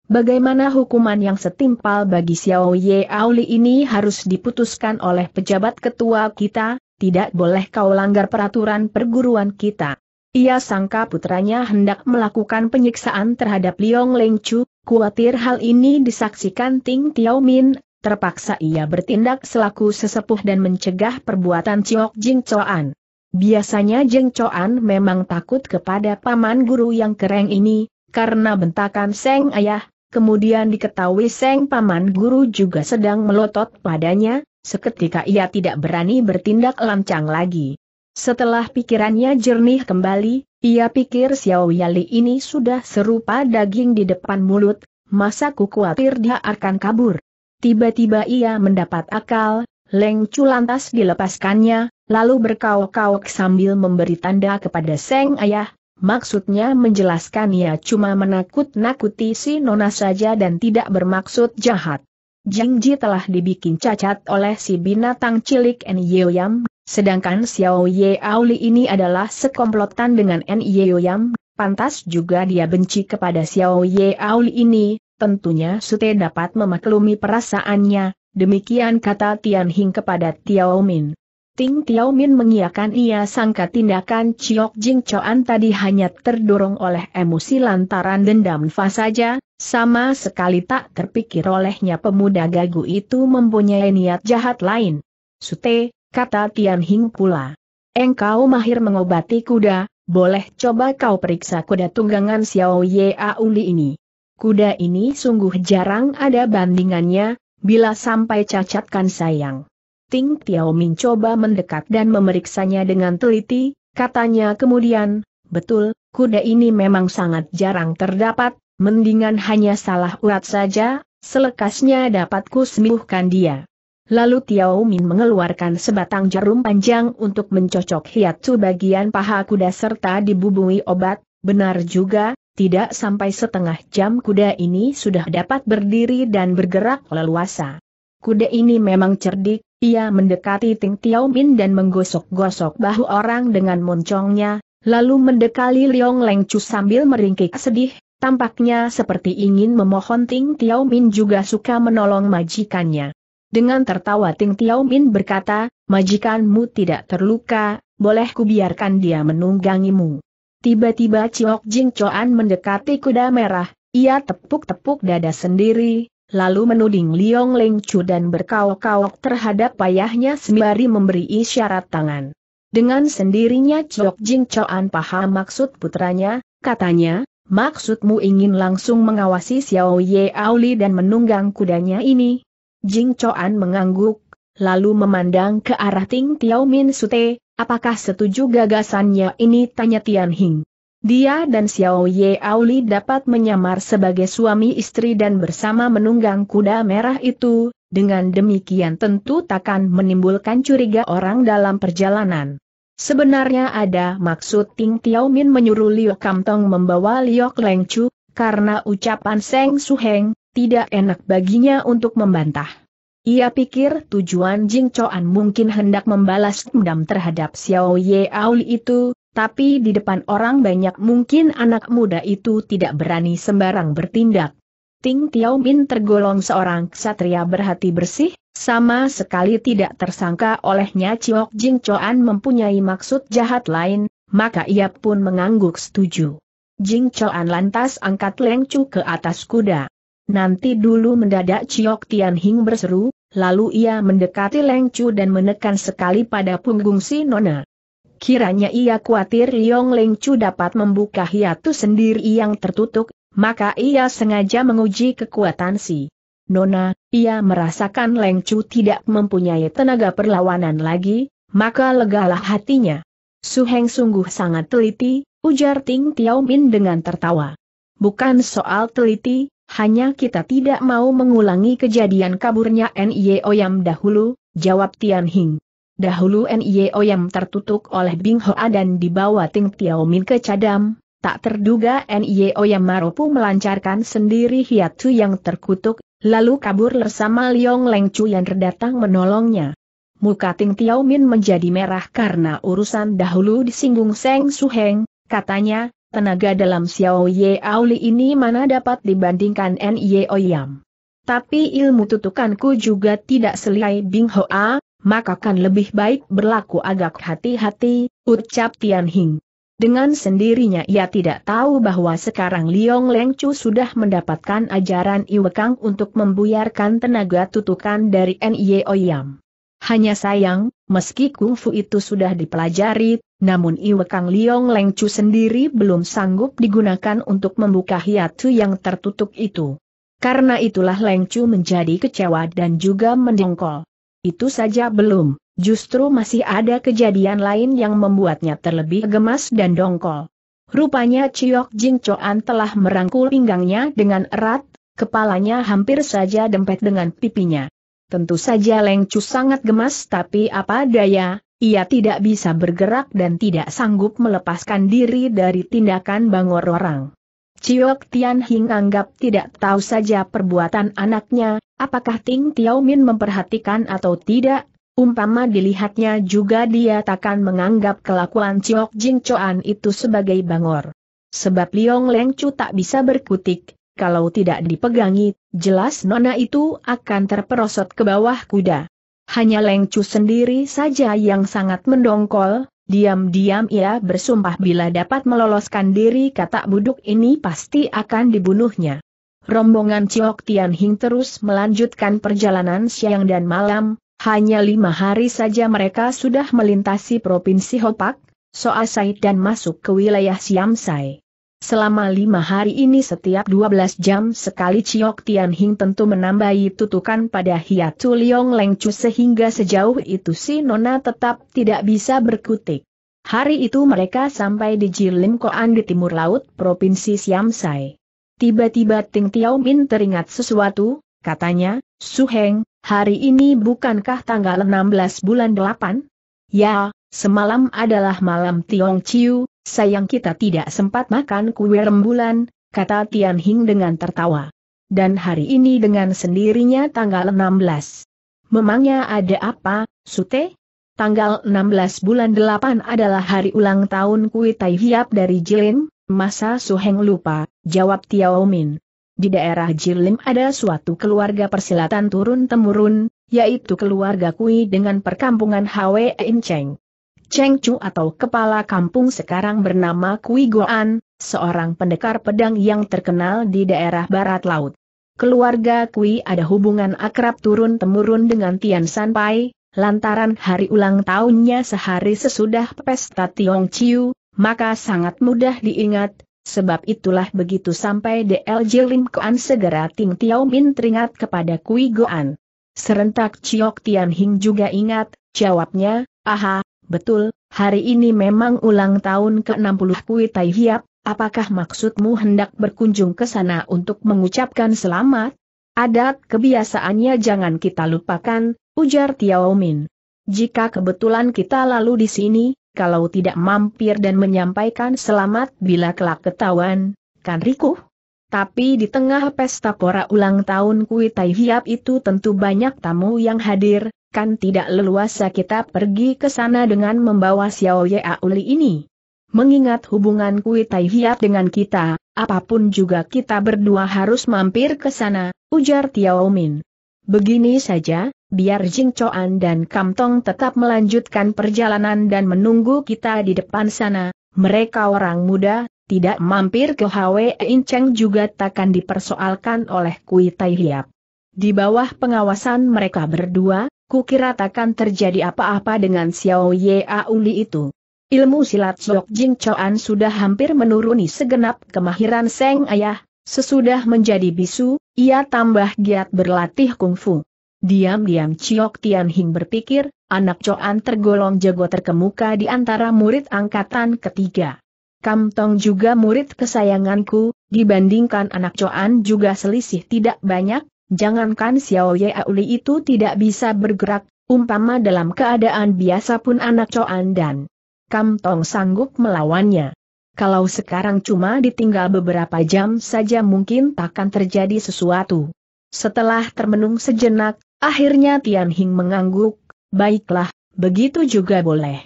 Bagaimana hukuman yang setimpal bagi Xiao Ye Auli ini harus diputuskan oleh pejabat ketua kita, tidak boleh kau langgar peraturan perguruan kita. Ia sangka putranya hendak melakukan penyiksaan terhadap Liong Leng Chu, khawatir hal ini disaksikan Ting Tiao Min, terpaksa ia bertindak selaku sesepuh dan mencegah perbuatan Ciok Jing Choan. Biasanya Jing Choan memang takut kepada paman guru yang kereng ini, karena bentakan Seng Ayah, Kemudian diketahui Seng Paman Guru juga sedang melotot padanya, seketika ia tidak berani bertindak lancang lagi. Setelah pikirannya jernih kembali, ia pikir Xiao Yali ini sudah serupa daging di depan mulut, masa ku khawatir dia akan kabur. Tiba-tiba ia mendapat akal, Leng Chu lantas dilepaskannya, lalu berkau-kau sambil memberi tanda kepada Seng Ayah, Maksudnya menjelaskan ia cuma menakut-nakuti si Nona saja dan tidak bermaksud jahat. Jingji telah dibikin cacat oleh si binatang cilik Nyeoyam, sedangkan Xiao Ye Auli ini adalah sekomplotan dengan Nyeoyam. pantas juga dia benci kepada Xiao Ye Auli ini, tentunya Sute dapat memaklumi perasaannya, demikian kata Tian Hing kepada Tiao Min. Ting Tiao Min mengiakan ia sangka tindakan Chiok Jing Choan tadi hanya terdorong oleh emosi lantaran dendam Fa saja, sama sekali tak terpikir olehnya pemuda gagu itu mempunyai niat jahat lain. Sute, kata Tian Hing pula. Engkau mahir mengobati kuda, boleh coba kau periksa kuda tunggangan Xiao Ye Auli ini. Kuda ini sungguh jarang ada bandingannya, bila sampai cacatkan sayang. Ting Tiao coba mendekat dan memeriksanya dengan teliti, katanya kemudian, betul, kuda ini memang sangat jarang terdapat, mendingan hanya salah urat saja, selekasnya dapatku sembuhkan dia. Lalu Tiao Min mengeluarkan sebatang jarum panjang untuk mencocok hiatsu bagian paha kuda serta dibubungi obat, benar juga, tidak sampai setengah jam kuda ini sudah dapat berdiri dan bergerak leluasa. Kuda ini memang cerdik, ia mendekati Ting Tiao Min dan menggosok-gosok bahu orang dengan moncongnya, lalu mendekali Liong Leng Chu sambil meringkik sedih, tampaknya seperti ingin memohon Ting Tiao Min juga suka menolong majikannya. Dengan tertawa Ting Tiao Min berkata, majikanmu tidak terluka, boleh kubiarkan dia menunggangimu. Tiba-tiba Ciok Jing Choan mendekati kuda merah, ia tepuk-tepuk dada sendiri, lalu menuding Liong Leng Chu dan berkaok-kaok terhadap payahnya sembari memberi isyarat tangan. Dengan sendirinya Chok Jing Choan paham maksud putranya, katanya, maksudmu ingin langsung mengawasi Xiao Ye Auli dan menunggang kudanya ini? Jing Choan mengangguk, lalu memandang ke arah Ting Tiao Min Sute, apakah setuju gagasannya ini tanya Tian Hing. Dia dan Xiao Ye Auli dapat menyamar sebagai suami istri dan bersama menunggang kuda merah itu, dengan demikian tentu takkan menimbulkan curiga orang dalam perjalanan. Sebenarnya ada maksud Ting Tiao Min menyuruh Liu Kam Tong membawa Liu Leng Chu, karena ucapan Seng Su Heng tidak enak baginya untuk membantah. Ia pikir tujuan Jing Choan mungkin hendak membalas dendam terhadap Xiao Ye Auli itu, tapi di depan orang banyak mungkin anak muda itu tidak berani sembarang bertindak. Ting Tiao Min tergolong seorang ksatria berhati bersih, sama sekali tidak tersangka olehnya Ciok Jing Choan mempunyai maksud jahat lain, maka ia pun mengangguk setuju. Jing Choan lantas angkat Leng Chu ke atas kuda. Nanti dulu mendadak Ciok Tian Hing berseru, lalu ia mendekati Leng Chu dan menekan sekali pada punggung si Nona. Kiranya ia khawatir Yong Leng Chu dapat membuka hiatus sendiri yang tertutup, maka ia sengaja menguji kekuatan si Nona, ia merasakan Leng Chu tidak mempunyai tenaga perlawanan lagi, maka legalah hatinya. Su Heng sungguh sangat teliti, ujar Ting Tiao Min dengan tertawa. Bukan soal teliti, hanya kita tidak mau mengulangi kejadian kaburnya N.I.O. yang dahulu, jawab Tian Hing. Dahulu NIO e yang tertutup oleh Bing Hoa dan dibawa Ting Tiao Min ke Cadam, tak terduga NIO e yang Maropu melancarkan sendiri hiatu yang terkutuk, lalu kabur bersama Liong Leng Chu yang terdatang menolongnya. Muka Ting Tiao Min menjadi merah karena urusan dahulu disinggung Seng Su Heng, katanya, tenaga dalam Xiao Ye Auli ini mana dapat dibandingkan NIO e Yam. Tapi ilmu tutukanku juga tidak selai Bing Hoa, maka kan lebih baik berlaku agak hati-hati, ucap Tian Hing. Dengan sendirinya ia tidak tahu bahwa sekarang Liong Leng Chu sudah mendapatkan ajaran Iwekang untuk membuyarkan tenaga tutukan dari Nye Oyam. Hanya sayang, meski kungfu itu sudah dipelajari, namun Iwekang Liong Leng Chu sendiri belum sanggup digunakan untuk membuka hiatu yang tertutup itu. Karena itulah Leng Chu menjadi kecewa dan juga mendengkol. Itu saja belum, justru masih ada kejadian lain yang membuatnya terlebih gemas dan dongkol. Rupanya Ciok Jing Choan telah merangkul pinggangnya dengan erat, kepalanya hampir saja dempet dengan pipinya. Tentu saja Leng Chu sangat gemas tapi apa daya, ia tidak bisa bergerak dan tidak sanggup melepaskan diri dari tindakan bangor orang. Ciok Tian Hing anggap tidak tahu saja perbuatan anaknya, apakah Ting Tiao Min memperhatikan atau tidak, umpama dilihatnya juga dia takkan menganggap kelakuan Ciok Jing Choan itu sebagai bangor. Sebab Liong Leng Chu tak bisa berkutik, kalau tidak dipegangi, jelas nona itu akan terperosot ke bawah kuda. Hanya Leng Chu sendiri saja yang sangat mendongkol, Diam-diam ia bersumpah bila dapat meloloskan diri kata buduk ini pasti akan dibunuhnya. Rombongan Ciok Tian Hing terus melanjutkan perjalanan siang dan malam, hanya lima hari saja mereka sudah melintasi Provinsi Hopak, Soasai dan masuk ke wilayah Siamsai. Selama lima hari ini setiap 12 jam sekali Chiok Tian Hing tentu menambahi tutukan pada Hiatu Liong Leng Chu sehingga sejauh itu si Nona tetap tidak bisa berkutik. Hari itu mereka sampai di Jilim Koan di timur laut Provinsi Siamsai. Tiba-tiba Ting Tiao Min teringat sesuatu, katanya, Suheng, hari ini bukankah tanggal 16 bulan 8? Ya, semalam adalah malam Tiong Chiu, Sayang kita tidak sempat makan kue rembulan, kata Tian Hing dengan tertawa. Dan hari ini dengan sendirinya tanggal 16. Memangnya ada apa, Sute? Tanggal 16 bulan 8 adalah hari ulang tahun kue Tai Hiap dari Jilin, masa Suheng lupa, jawab Tiao Min. Di daerah Jilim ada suatu keluarga persilatan turun-temurun, yaitu keluarga Kui dengan perkampungan Hwe Cheng. Cheng Chu atau kepala kampung sekarang bernama Kui Goan, seorang pendekar pedang yang terkenal di daerah barat laut. Keluarga Kui ada hubungan akrab turun-temurun dengan Tian San Pai, lantaran hari ulang tahunnya sehari sesudah pesta Tiong Chiu, maka sangat mudah diingat, Sebab itulah begitu sampai DLJ Lim Koan segera Ting Tiao Min teringat kepada Kui Goan. Serentak Ciok Tian Hing juga ingat, jawabnya, aha, Betul, hari ini memang ulang tahun ke-60 Kui Tai Hiap, apakah maksudmu hendak berkunjung ke sana untuk mengucapkan selamat? Adat kebiasaannya jangan kita lupakan, ujar Tiao Min. Jika kebetulan kita lalu di sini, kalau tidak mampir dan menyampaikan selamat bila kelak ketahuan, kan riku? Tapi di tengah pesta pora ulang tahun Kui Tai Hiap itu tentu banyak tamu yang hadir, kan tidak leluasa kita pergi ke sana dengan membawa Xiao Ye Auli ini. Mengingat hubungan Kui Tai Hiap dengan kita, apapun juga kita berdua harus mampir ke sana, ujar Tiao Min. Begini saja, biar Jing Choan dan Kam Tong tetap melanjutkan perjalanan dan menunggu kita di depan sana, mereka orang muda, tidak mampir ke Hwe Incheng juga takkan dipersoalkan oleh Kui Tai Hiap. Di bawah pengawasan mereka berdua, Kukira takkan terjadi apa-apa dengan Xiao Ye Auli itu. Ilmu silat Sok Jing Choan sudah hampir menuruni segenap kemahiran Seng Ayah, sesudah menjadi bisu, ia tambah giat berlatih kungfu. Diam-diam Chiok Tian Hing berpikir, anak Choan tergolong jago terkemuka di antara murid angkatan ketiga. Kam Tong juga murid kesayanganku, dibandingkan anak Choan juga selisih tidak banyak, Jangankan Xiao Ye Auli itu tidak bisa bergerak, umpama dalam keadaan biasa pun anak Coan dan Kam Tong sanggup melawannya. Kalau sekarang cuma ditinggal beberapa jam saja mungkin takkan terjadi sesuatu. Setelah termenung sejenak, akhirnya Tian Hing mengangguk, baiklah, begitu juga boleh.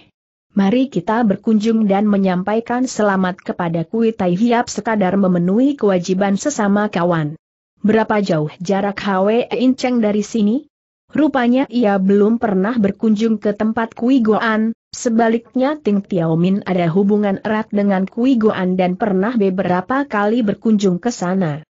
Mari kita berkunjung dan menyampaikan selamat kepada Kui Tai Hiap sekadar memenuhi kewajiban sesama kawan. Berapa jauh jarak Hwe Inceng dari sini? Rupanya ia belum pernah berkunjung ke tempat Kui Goan, sebaliknya Ting Tiao Min ada hubungan erat dengan Kui Goan dan pernah beberapa kali berkunjung ke sana.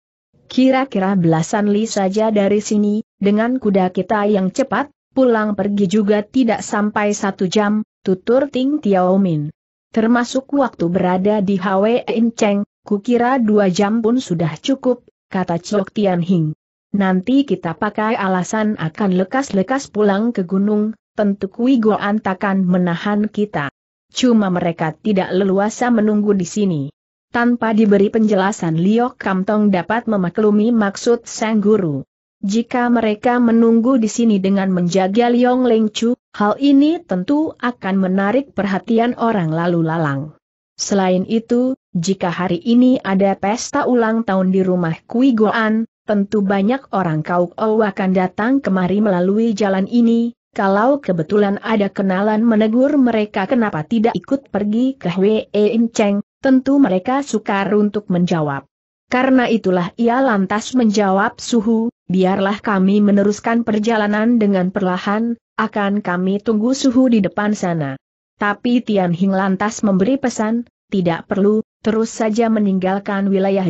Kira-kira belasan li saja dari sini, dengan kuda kita yang cepat, pulang pergi juga tidak sampai satu jam, tutur Ting Tiao Min. Termasuk waktu berada di Hwe Inceng, kukira dua jam pun sudah cukup, kata Chok Tian Hing. Nanti kita pakai alasan akan lekas-lekas pulang ke gunung, tentu Kui Goan takkan menahan kita. Cuma mereka tidak leluasa menunggu di sini. Tanpa diberi penjelasan Liok Kamtong dapat memaklumi maksud Sang Guru. Jika mereka menunggu di sini dengan menjaga Liong Leng Chu, hal ini tentu akan menarik perhatian orang lalu lalang. Selain itu, jika hari ini ada pesta ulang tahun di rumah Kui Goan, tentu banyak orang kau akan datang kemari melalui jalan ini, kalau kebetulan ada kenalan menegur mereka kenapa tidak ikut pergi ke Hwee Cheng, tentu mereka sukar untuk menjawab. Karena itulah ia lantas menjawab suhu, biarlah kami meneruskan perjalanan dengan perlahan, akan kami tunggu suhu di depan sana. Tapi Tian Hing lantas memberi pesan, tidak perlu, terus saja meninggalkan wilayah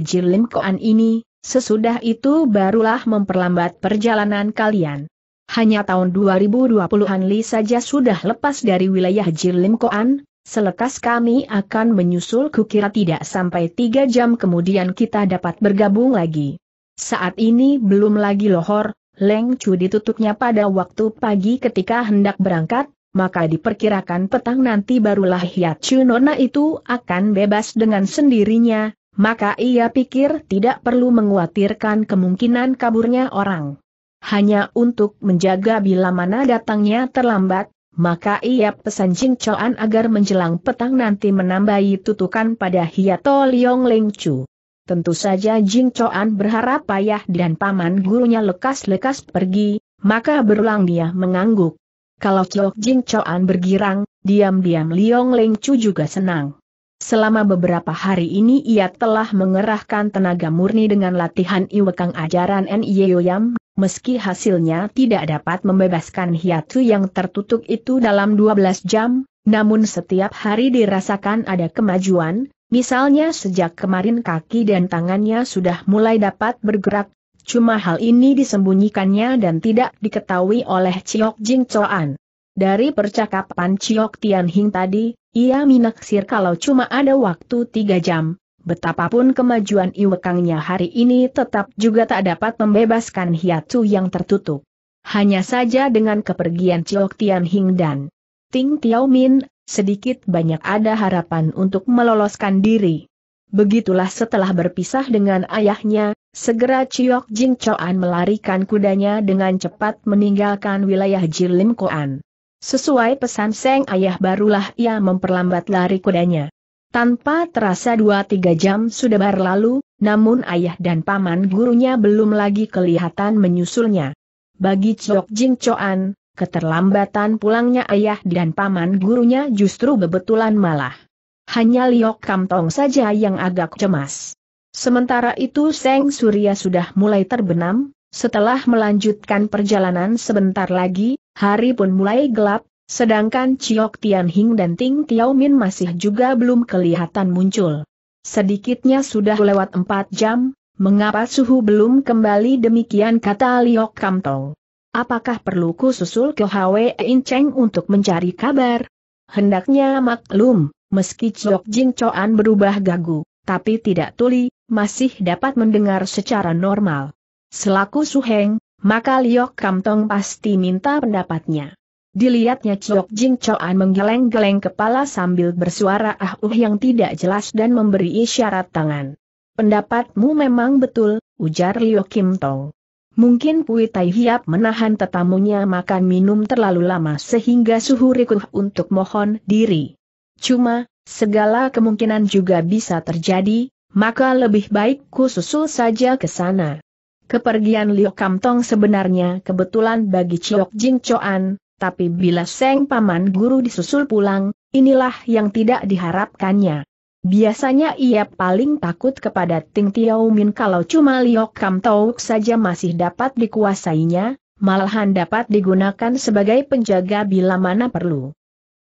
Koan ini, sesudah itu barulah memperlambat perjalanan kalian. Hanya tahun 2020-an Li saja sudah lepas dari wilayah Koan, selekas kami akan menyusul kukira tidak sampai tiga jam kemudian kita dapat bergabung lagi. Saat ini belum lagi lohor, Leng Chu ditutupnya pada waktu pagi ketika hendak berangkat, maka diperkirakan petang nanti barulah hiat Chunona itu akan bebas dengan sendirinya, maka ia pikir tidak perlu menguatirkan kemungkinan kaburnya orang. Hanya untuk menjaga bila mana datangnya terlambat, maka ia pesan Jing Choan agar menjelang petang nanti menambahi tutukan pada Hiato Liong Leng Chu. Tentu saja Jing Choan berharap ayah dan paman gurunya lekas-lekas pergi, maka berulang dia mengangguk. Kalau Chok Jing Choan bergirang, diam-diam Liong Leng Chu juga senang. Selama beberapa hari ini ia telah mengerahkan tenaga murni dengan latihan iwekang ajaran N.I.O.Yam, meski hasilnya tidak dapat membebaskan hiatu yang tertutup itu dalam 12 jam, namun setiap hari dirasakan ada kemajuan, misalnya sejak kemarin kaki dan tangannya sudah mulai dapat bergerak, Cuma hal ini disembunyikannya dan tidak diketahui oleh Ciok Jing Choan. Dari percakapan Ciok Tian Hing tadi, ia minaksir kalau cuma ada waktu tiga jam, betapapun kemajuan Iwekangnya hari ini tetap juga tak dapat membebaskan hiatu yang tertutup. Hanya saja dengan kepergian Ciok Tian Hing dan Ting Tiao Min, sedikit banyak ada harapan untuk meloloskan diri. Begitulah setelah berpisah dengan ayahnya, Segera Ciok Jing Choan melarikan kudanya dengan cepat meninggalkan wilayah Jilim Koan. Sesuai pesan Seng Ayah barulah ia memperlambat lari kudanya. Tanpa terasa dua tiga jam sudah berlalu, namun ayah dan paman gurunya belum lagi kelihatan menyusulnya. Bagi Ciok Jing Choan, keterlambatan pulangnya ayah dan paman gurunya justru kebetulan malah. Hanya Liok Kamtong saja yang agak cemas. Sementara itu Seng Surya sudah mulai terbenam, setelah melanjutkan perjalanan sebentar lagi, hari pun mulai gelap, sedangkan Chiok Tian Hing dan Ting Tiao Min masih juga belum kelihatan muncul. Sedikitnya sudah lewat 4 jam, mengapa suhu belum kembali demikian kata Liok Kamtong. Apakah perlu ku susul ke Hwe In Cheng untuk mencari kabar? Hendaknya maklum, meski Chiok Jing Choan berubah gagu, tapi tidak tuli, masih dapat mendengar secara normal. Selaku Suheng, maka Liok Kamtong pasti minta pendapatnya. Dilihatnya Chok Jing Choan menggeleng-geleng kepala sambil bersuara ah uh yang tidak jelas dan memberi isyarat tangan. Pendapatmu memang betul, ujar Liok Kim Tong. Mungkin Pui Tai Hiap menahan tetamunya makan minum terlalu lama sehingga suhu rikuh untuk mohon diri. Cuma, segala kemungkinan juga bisa terjadi, maka lebih baik ku susul saja ke sana. Kepergian Liu Kam Tong sebenarnya kebetulan bagi Chiok Jing Choan, tapi bila Seng Paman Guru disusul pulang, inilah yang tidak diharapkannya. Biasanya ia paling takut kepada Ting Tiao Min kalau cuma Liu Kam Tong saja masih dapat dikuasainya, malahan dapat digunakan sebagai penjaga bila mana perlu.